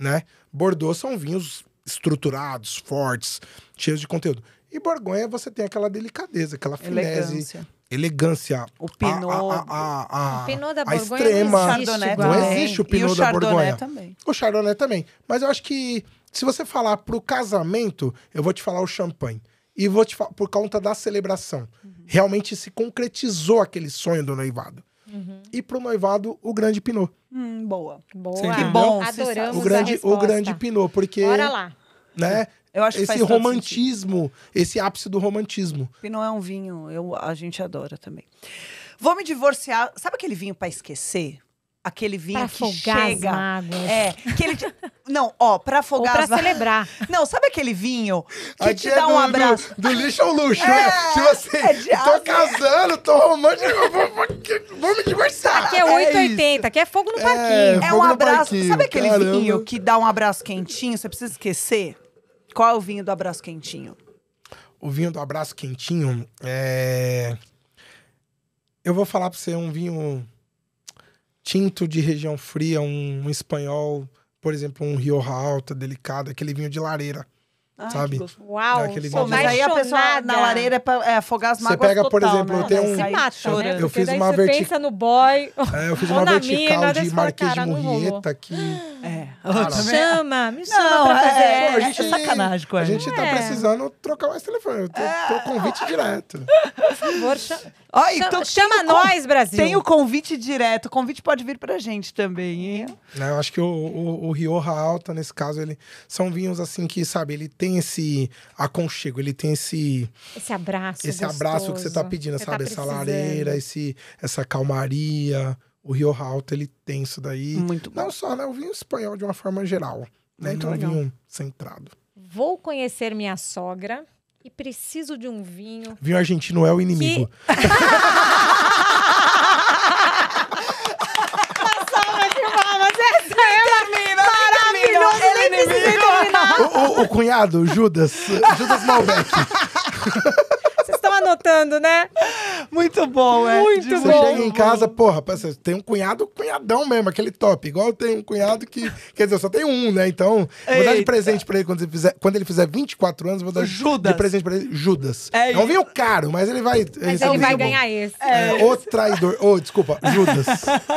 né Bordeaux são vinhos estruturados fortes cheios de conteúdo e Borgonha você tem aquela delicadeza aquela finesse Elegância elegância. O Pinot. A, a, a, a, Pinot da Borgonha extrema. existe, não existe o Pinot da Borgonha. Também. O Chardonnay também. Mas eu acho que se você falar pro casamento, eu vou te falar o champanhe. E vou te falar por conta da celebração. Uhum. Realmente se concretizou aquele sonho do noivado. Uhum. E pro noivado, o grande Pinot. Hum, boa. Boa. Que bom. Adoramos o grande, O grande Pinot, porque... Bora lá. Né? Eu acho esse romantismo, esse ápice do romantismo. E não é um vinho, eu, a gente adora também. Vou me divorciar. Sabe aquele vinho para esquecer? Aquele vinho pra que chega. As mágoas. é, que ele Não, ó, para afogar Ou pra as... celebrar. Não, sabe aquele vinho que te é dá é do, um abraço? Do, do, lixo ao luxo, é, né? Tipo assim, é de... tô casando, tô romântico, vou, vou, me divorciar. Aqui é 880, é aqui é fogo no parquinho. É, é um abraço. Sabe aquele Caramba. vinho que dá um abraço quentinho, você precisa esquecer? Qual é o vinho do Abraço Quentinho? O vinho do Abraço Quentinho é. Eu vou falar para você um vinho tinto de região fria, um, um espanhol, por exemplo, um Rioja alta, delicado, aquele vinho de lareira. Ai, sabe? Uau, Daquele é sou mas aí a pessoa na lareira é, pra, é afogar as mágoas Você pega, total, por exemplo, né? eu tenho um... Se mata, chorando, né? Eu fiz uma vertical... pensa no boy... É, eu fiz uma vertical mina, de Marquês cara, de Murrieta que... É. Tá chama, me chama não, pra é, fazer. É, a é gente, é sacanagem com a gente. A gente tá precisando trocar mais telefone. Eu tô, tô convite direto. Por favor, então chama... então chama nós, Brasil. Tem o convite direto. O convite pode vir pra gente também, hein? Né, eu acho que o, o, o Rioja Alta, nesse caso, ele... São vinhos, assim, que, sabe, ele tem tem esse aconchego, ele tem esse. Esse abraço. Esse gostoso. abraço que você está pedindo, tá sabe? Tá essa lareira, esse, essa calmaria. O Rio Alto, ele tem isso daí. Muito bom. Não só, né? O vinho espanhol de uma forma geral. Né? Então, é um vinho centrado. Vou conhecer minha sogra e preciso de um vinho. Vinho argentino é o inimigo. Que... de palmas. essa é, é maravilhosa. Nem precisei o, o, cunhado, Judas. Judas Malbec. anotando, né? Muito bom, é. Muito você bom. chega em casa, porra, tem um cunhado, cunhadão mesmo, aquele top. Igual tem um cunhado que. Quer dizer, só tem um, né? Então, Eita. vou dar de presente pra ele quando ele fizer, quando ele fizer 24 anos, vou dar Judas. de presente pra ele Judas. É, é um vinho caro, mas ele vai. Mas ele vai ganhar esse. É, é, o traidor. Ô, oh, desculpa, Judas.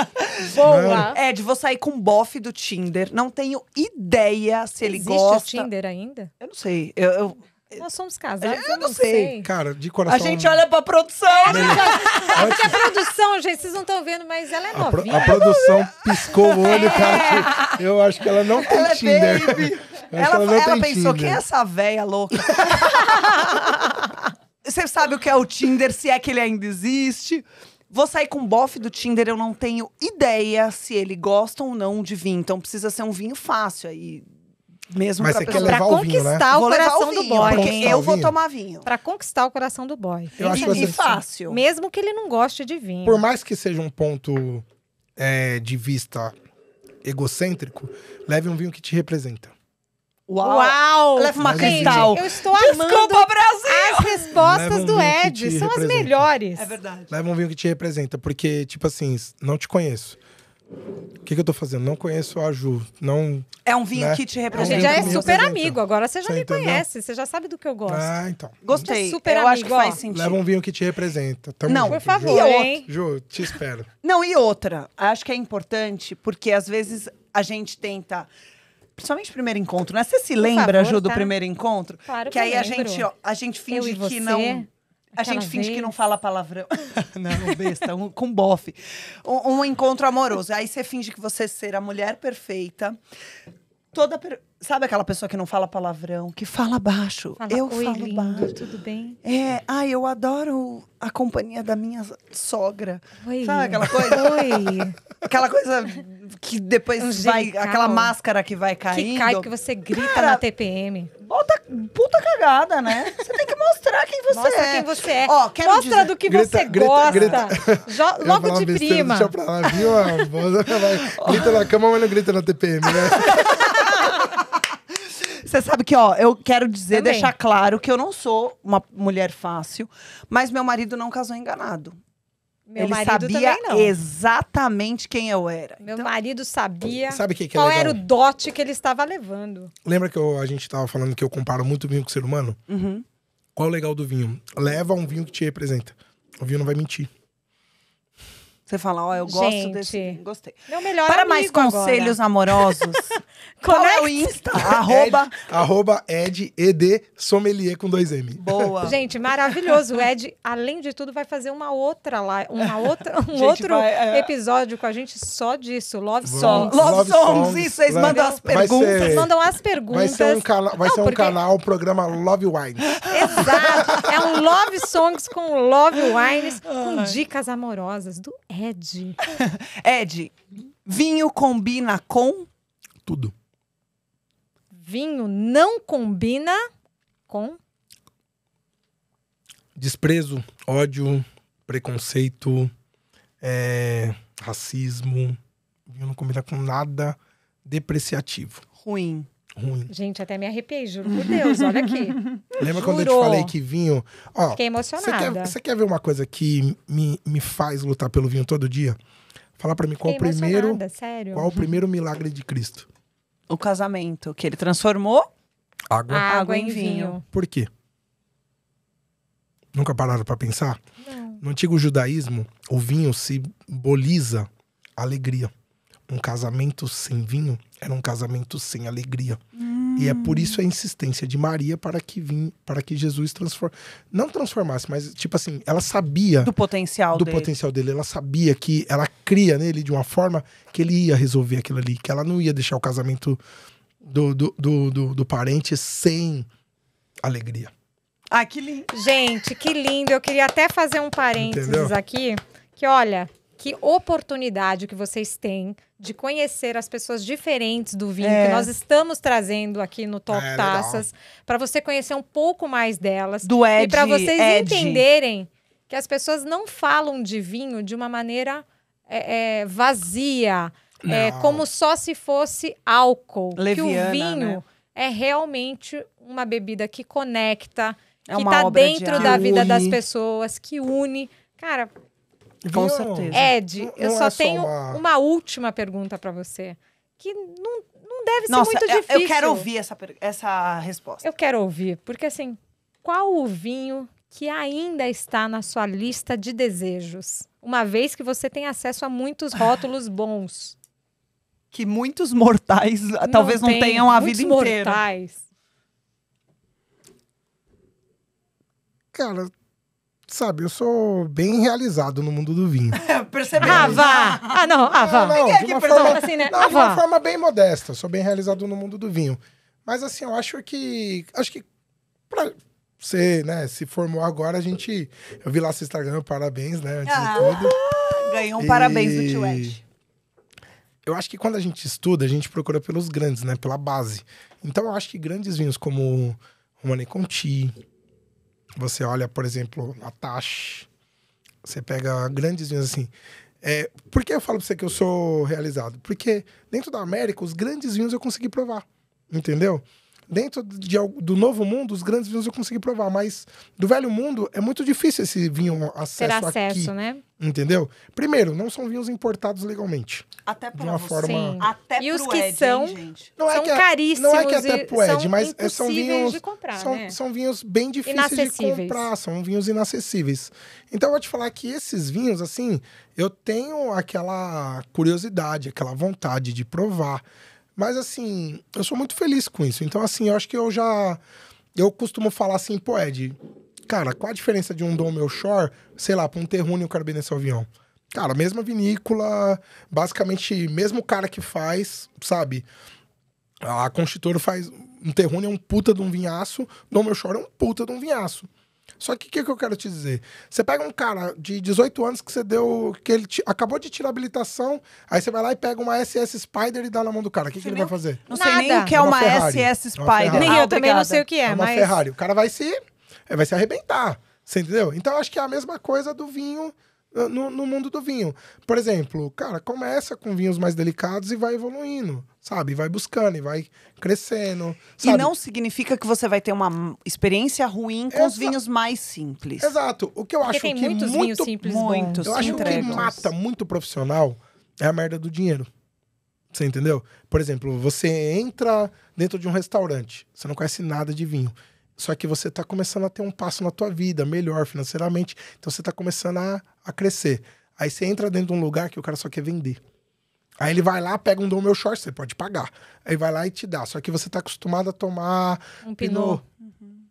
É? Boa. Ed, vou sair com um bofe do Tinder. Não tenho ideia se ele Existe gosta. Existe o Tinder ainda? Eu não sei. eu... eu... Nós somos casados, é, eu, eu não sei. sei. Cara, de coração... A gente olha pra produção, é, é que a produção, gente, vocês não estão vendo, mas ela é novinha. A, pro, a produção piscou o olho, é. cara. É. Eu acho que ela não tem ela Tinder. É Ela, ela, ela pensou, Tinder. quem é essa velha louca? Você sabe o que é o Tinder, se é que ele ainda existe. Vou sair com o bofe do Tinder, eu não tenho ideia se ele gosta ou não de vinho. Então precisa ser um vinho fácil aí, mesmo Mas pra, você quer levar pra o vinho, né? conquistar o, coração vinho, do boy. Porque eu vou tomar vinho. Pra conquistar o coração do boy. Eu acho é que é fácil. Mesmo que ele não goste de vinho. Por mais que seja um ponto é, de vista egocêntrico, leve um vinho que te representa. Uau! Uau! uma cristal. Eu estou amando Desculpa, Brasil! as respostas um do Ed. São as melhores. É verdade. Leve um vinho que te representa, porque, tipo assim, não te conheço. O que, que eu tô fazendo? Não conheço a Ju. Não, é um vinho né? que te é representa. A gente já é super amigo, agora você já você me entendeu? conhece, você já sabe do que eu gosto. Ah, então. É Gostei. Super eu amigo, acho que faz sentido. Leva um vinho que te representa. Tamo Não, junto, por favor, Ju. hein? Ju, te espero. Não, e outra, acho que é importante, porque às vezes a gente tenta principalmente primeiro encontro, né? Você se lembra, favor, Ju, do tá? primeiro encontro? Claro que, que aí lembro. a gente, ó, a gente finge que não. A gente finge vez. que não fala palavrão. não, besta, um, com bofe. Um, um, encontro amoroso. Aí você finge que você será a mulher perfeita, toda. Per... Sabe aquela pessoa que não fala palavrão, que fala baixo? Fala, eu Oi, falo lindo, baixo. Tudo bem? É, ai, eu adoro a companhia da minha sogra. Oi. Sabe aquela coisa? Oi. aquela coisa que depois Angelical. vai. Aquela máscara que vai caindo. Que cai, que você grita Cara, na TPM. Bota puta cagada, né? Você tem que mostrar quem você Mostra é. quem você é. Ó, quero Mostra dizer... do que grita, você grita, gosta. Grita. Jo... Logo de prima. Deixa pra lá, viu? grita na cama, mas não grita na TPM, né? Você sabe que, ó, eu quero dizer, Também. deixar claro que eu não sou uma mulher fácil, mas meu marido não casou enganado. Meu ele sabia exatamente quem eu era. Meu então, marido sabia sabe que que é qual era o dote que ele estava levando. Lembra que eu, a gente estava falando que eu comparo muito vinho com o ser humano? Uhum. Qual é o legal do vinho? Leva um vinho que te representa. O vinho não vai mentir. Você fala, ó, oh, eu gosto desse. Gostei. Meu melhor Para mais conselhos agora. amorosos, qual é o Insta? arroba... Ed, arroba Ed, ed sommelier com dois M. Boa. Gente, maravilhoso. O Ed, além de tudo, vai fazer uma outra live, uma outra, um gente, outro vai, é... episódio com a gente só disso. Love Songs. Love, Love Songs. songs. E vocês mandam as perguntas. Ser... mandam as perguntas. Vai ser um, cana... vai Não, ser um porque... canal, um programa Love Wines. Exato. É um Love Songs com Love Wines, com dicas amorosas do Ed. Ed. Ed, vinho combina com? Tudo. Vinho não combina com? Desprezo, ódio, preconceito, é, racismo. Vinho não combina com nada depreciativo. Ruim. Ruim. Gente, até me arrepiei, juro por Deus, olha aqui. Lembra Jurou. quando eu te falei que vinho. Ó, Fiquei emocionada. Você quer, quer, ver uma coisa que me, me faz lutar pelo vinho todo dia? Fala para mim qual o primeiro. Sério. Qual o primeiro milagre de Cristo? O casamento, que ele transformou água, água em vinho. vinho. Por quê? Nunca pararam para pensar? Não. No antigo judaísmo, o vinho simboliza alegria um casamento sem vinho era um casamento sem alegria. Hum. E é por isso a insistência de Maria para que vim, para que Jesus transform, não transformasse, mas tipo assim, ela sabia do potencial do dele. potencial dele, ela sabia que ela cria nele de uma forma que ele ia resolver aquilo ali, que ela não ia deixar o casamento do, do, do, do, do parente sem alegria. Ah, que lindo. Gente, que lindo. Eu queria até fazer um parênteses Entendeu? aqui, que olha, que oportunidade que vocês têm de conhecer as pessoas diferentes do vinho é. que nós estamos trazendo aqui no Top ah, é, Taças, para você conhecer um pouco mais delas do Ed, e para vocês Ed. entenderem que as pessoas não falam de vinho de uma maneira é, é vazia, é, como só se fosse álcool, Leviana, que o vinho né? é realmente uma bebida que conecta, é que está dentro de da vida das pessoas, que une, cara com certeza. É, Ed, não, eu não só é tenho só uma... uma... última pergunta para você. Que não, não deve Nossa, ser muito eu, difícil. Eu quero ouvir essa, essa resposta. Eu quero ouvir, porque assim, qual o vinho que ainda está na sua lista de desejos? Uma vez que você tem acesso a muitos rótulos bons. Que muitos mortais ah, não talvez tem, não tenham a vida mortais. inteira. Mortais. Cara, sabe, eu sou bem realizado no mundo do vinho. Percebeu? Ah, vá! Ah, não, ah, vá. Não, de uma, forma, assim, né? não, de ah, uma forma bem modesta, sou bem realizado no mundo do vinho. Mas assim, eu acho que. Acho que. Pra você, né, se formou agora, a gente. Eu vi lá seu Instagram, parabéns, né? Antes ah, de tudo. Ganhou um e... parabéns do tio Ed. Eu acho que quando a gente estuda, a gente procura pelos grandes, né? Pela base. Então eu acho que grandes vinhos como Romane Conti, você olha, por exemplo, a Tash, você pega grandes vinhos assim. É, por que eu falo pra você que eu sou realizado? Porque dentro da América, os grandes vinhos eu consegui provar, entendeu? dentro de, do novo mundo, os grandes vinhos eu consegui provar, mas do velho mundo é muito difícil esse vinho acesso Ter acesso, aqui, né? Entendeu? Primeiro, não são vinhos importados legalmente. Até para uma forma. Sim. Até e os que Ed, são, não é são é que, caríssimos. Não é que é até pro Ed, mas é, são vinhos. Comprar, são, né? são, vinhos bem difíceis de comprar, são vinhos inacessíveis. Então eu vou te falar que esses vinhos, assim, eu tenho aquela curiosidade, aquela vontade de provar. Mas assim, eu sou muito feliz com isso. Então, assim, eu acho que eu já. Eu costumo falar assim, pô, Ed, cara, qual a diferença de um Dom Meu sei lá, para um Terrune e um Cabernet Sauvignon? Cara, mesma vinícola, basicamente, mesmo cara que faz, sabe? A Constitutor faz. Um Terrune é um puta de um vinhaço, Dom Meu é um puta de um vinhaço. Só que o que, que eu quero te dizer? Você pega um cara de 18 anos que você deu. que ele te, acabou de tirar a habilitação, aí você vai lá e pega uma SS Spider e dá na mão do cara. O que, que ele vai fazer? Não sei Nada. nem o que é, é uma, uma SS é Spider. Nem eu também não sei o que é, é uma mas. Ferrari. O cara vai se. É, vai se arrebentar. Você entendeu? Então acho que é a mesma coisa do vinho. Ah, no, no, mundo do vinho. Por exemplo, cara, começa com vinhos mais delicados e vai evoluindo sabe? Vai buscando e vai crescendo. Sabe? E não significa que você vai ter uma experiência ruim com Exa os vinhos mais simples. Exato. O que eu Porque acho tem que muitos muito, vinhos simples muitos Eu acho que mata muito profissional é a merda do dinheiro. Você entendeu? Por exemplo, você entra dentro de um restaurante, você não conhece nada de vinho. Só que você está começando a ter um passo na tua vida, melhor financeiramente. Então você está começando a, a crescer. Aí você entra dentro de um lugar que o cara só quer vender. Aí ele vai lá, pega um do meu short, você pode pagar. Aí vai lá e te dá. Só que você tá acostumado a tomar um pinot.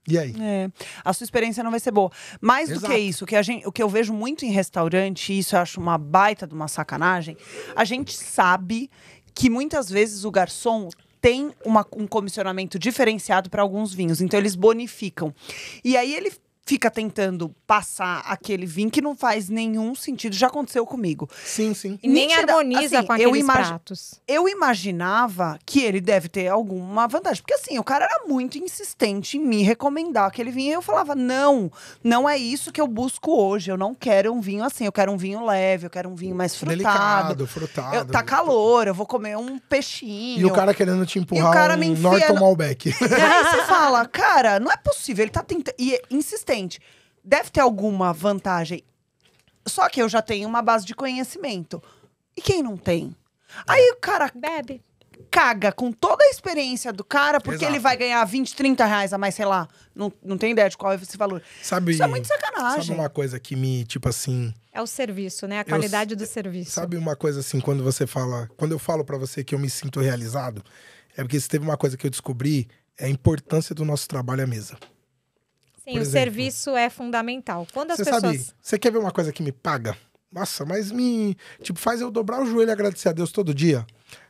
E aí? É. A sua experiência não vai ser boa. Mais Exato. do que isso, que a gente, o que eu vejo muito em restaurante, isso eu acho uma baita de uma sacanagem, a gente sabe que muitas vezes o garçom tem uma, um comissionamento diferenciado para alguns vinhos, então eles bonificam. E aí ele fica tentando passar aquele vinho que não faz nenhum sentido. Já aconteceu comigo. Sim, sim. E nem Mentira, harmoniza assim, com aqueles eu pratos. Eu imaginava que ele deve ter alguma vantagem. Porque assim, o cara era muito insistente em me recomendar aquele vinho. E eu falava, não, não é isso que eu busco hoje. Eu não quero um vinho assim. Eu quero um vinho leve, eu quero um vinho mais frutado. Delicado, frutado. Eu, tá calor, eu vou comer um peixinho. E o cara querendo te empurrar e o cara um me enfia Norton Malbec. E aí você fala, cara, não é possível. Ele tá tentando... E insistente Deve ter alguma vantagem. Só que eu já tenho uma base de conhecimento. E quem não tem? Aí o cara. Bebe. Caga com toda a experiência do cara, porque Exato. ele vai ganhar 20, 30 reais a mais, sei lá. Não, não tem ideia de qual é esse valor. Sabe, Isso é muito sacanagem. Sabe uma coisa que me, tipo assim. É o serviço, né? A qualidade eu, do serviço. Sabe uma coisa assim, quando você fala. Quando eu falo para você que eu me sinto realizado, é porque se teve uma coisa que eu descobri, é a importância do nosso trabalho à mesa. Sim, o serviço é fundamental. Quando as você pessoas... sabe, você quer ver uma coisa que me paga? Nossa, mas me. Tipo, faz eu dobrar o joelho e agradecer a Deus todo dia.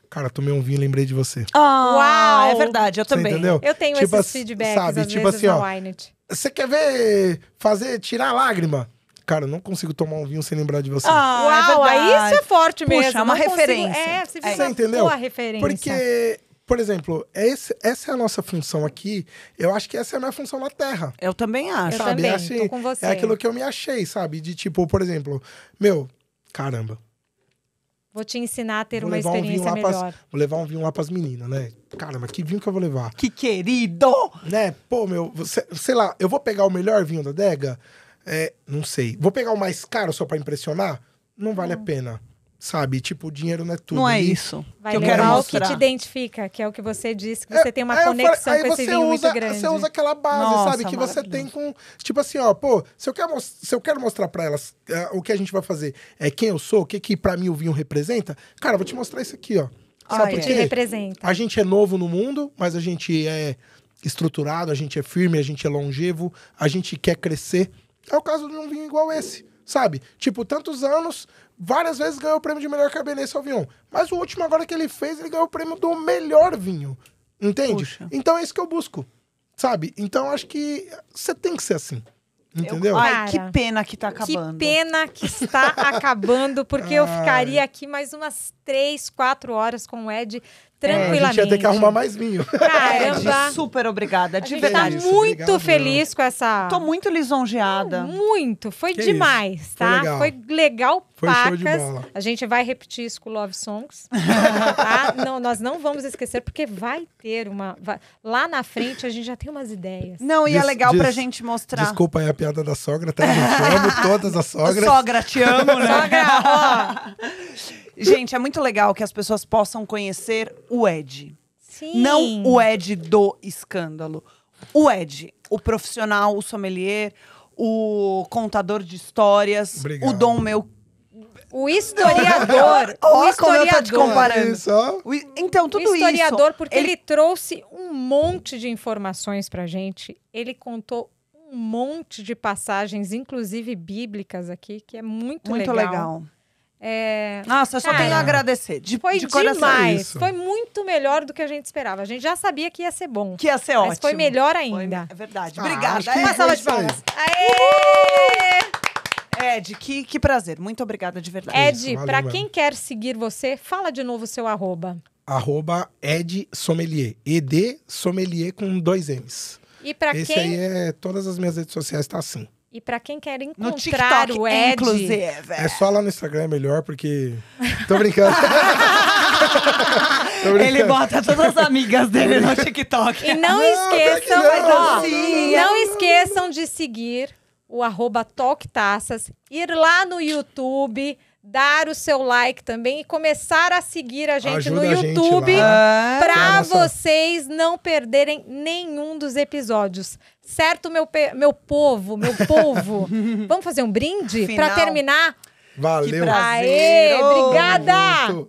Cara, tomei um vinho e lembrei de você. Oh, Uau! É verdade, eu você também. Entendeu? Eu tenho tipo, esses sabe? tipo assim, ó, Você quer ver fazer tirar lágrima? Cara, não consigo tomar um vinho sem lembrar de você. Oh, Uau, é aí isso é forte Puxa, é mesmo. É uma referência. Consigo... É, você, é. você entendeu? Porque por exemplo, esse, essa é a nossa função aqui. Eu acho que essa é a minha função na Terra. Eu também acho. Sabe? Eu também, é assim, tô com você. É aquilo que eu me achei, sabe? De tipo, por exemplo, meu, caramba. Vou te ensinar a ter vou uma experiência um melhor. Pras, vou levar um vinho lá pras meninas, né? Caramba, que vinho que eu vou levar? Que querido! Né? Pô, meu, você, sei lá, eu vou pegar o melhor vinho da adega? É, não sei. Vou pegar o mais caro só para impressionar? Não vale hum. a pena sabe? Tipo, o dinheiro não é tudo. Não é e isso. Vai que eu quero mostrar. o que te identifica, que é o que você disse, que é, você tem uma conexão falo, com esse vinho usa, muito grande. Você usa aquela base, Nossa, sabe? Que você tem com... Tipo assim, ó, pô, se eu quero, se eu quero mostrar para elas eh, o que a gente vai fazer, é quem eu sou, o que que para mim o vinho representa, cara, eu vou te mostrar isso aqui, ó. Sabe Olha, te representa. A gente é novo no mundo, mas a gente é estruturado, a gente é firme, a gente é longevo, a gente quer crescer. É o caso de um vinho igual esse sabe? Tipo, tantos anos, várias vezes ganhou o prêmio de melhor Cabernet Sauvignon. Mas o último agora que ele fez, ele ganhou o prêmio do melhor vinho. Entende? Puxa. Então é isso que eu busco. Sabe? Então acho que você tem que ser assim. Entendeu? Eu, ai, que pena que tá acabando. Que pena que está acabando, porque ai. eu ficaria aqui mais umas três, quatro horas com o Ed tranquilamente. É, a gente ia ter que arrumar mais vinho. Caramba! super obrigada, de tá verdade. Tá muito Obrigado, feliz meu. com essa. Tô muito lisonjeada. Muito, foi que demais, isso. tá? Foi legal. foi legal foi Show de bola. A gente vai repetir isso com Love Songs. tá? Não, nós não vamos esquecer, porque vai ter uma. Vai... Lá na frente a gente já tem umas ideias. Não, e é legal diz, pra gente mostrar. Desculpa aí a piada da sogra, tá? Eu amo todas as sogras. Sogra, te amo, né? Sogra, ó. Gente, é muito legal que as pessoas possam conhecer o Ed. Sim. Não o Ed do escândalo. O Ed, o profissional, o sommelier, o contador de histórias, Obrigado. o dom meu o historiador. o historiador. eu te comparando. então, tudo isso. O historiador, isso, porque ele... ele... trouxe um monte de informações pra gente. Ele contou um monte de passagens, inclusive bíblicas aqui, que é muito, muito legal. legal. É... Nossa, eu só Cara, tenho a agradecer. De, foi de demais. Isso. Foi muito melhor do que a gente esperava. A gente já sabia que ia ser bom. Que ia ser ótimo. Mas foi melhor ainda. Foi, é verdade. Ah, Obrigada. uma é salva de palmas. Aê! Uhul! Ed, que, que prazer. Muito obrigada de verdade. Ed, para quem quer seguir você, fala de novo o seu arroba. Arroba Ed Sommelier. ED Sommelier com dois M's. E para quem... aí é... Todas as minhas redes sociais tá assim. E para quem quer encontrar TikTok, o Ed... Inclusive. É só lá no Instagram, é melhor, porque... Tô brincando. Ele bota todas as amigas dele no TikTok. E não, não esqueçam, não, mas, ó, não, não esqueçam de seguir o arroba Toctaças, ir lá no YouTube, dar o seu like também e começar a seguir a gente Ajuda no YouTube para ah, nossa... vocês não perderem nenhum dos episódios. Certo, meu, pe... meu povo, meu povo? Vamos fazer um brinde para terminar? Valeu, Aê, obrigada!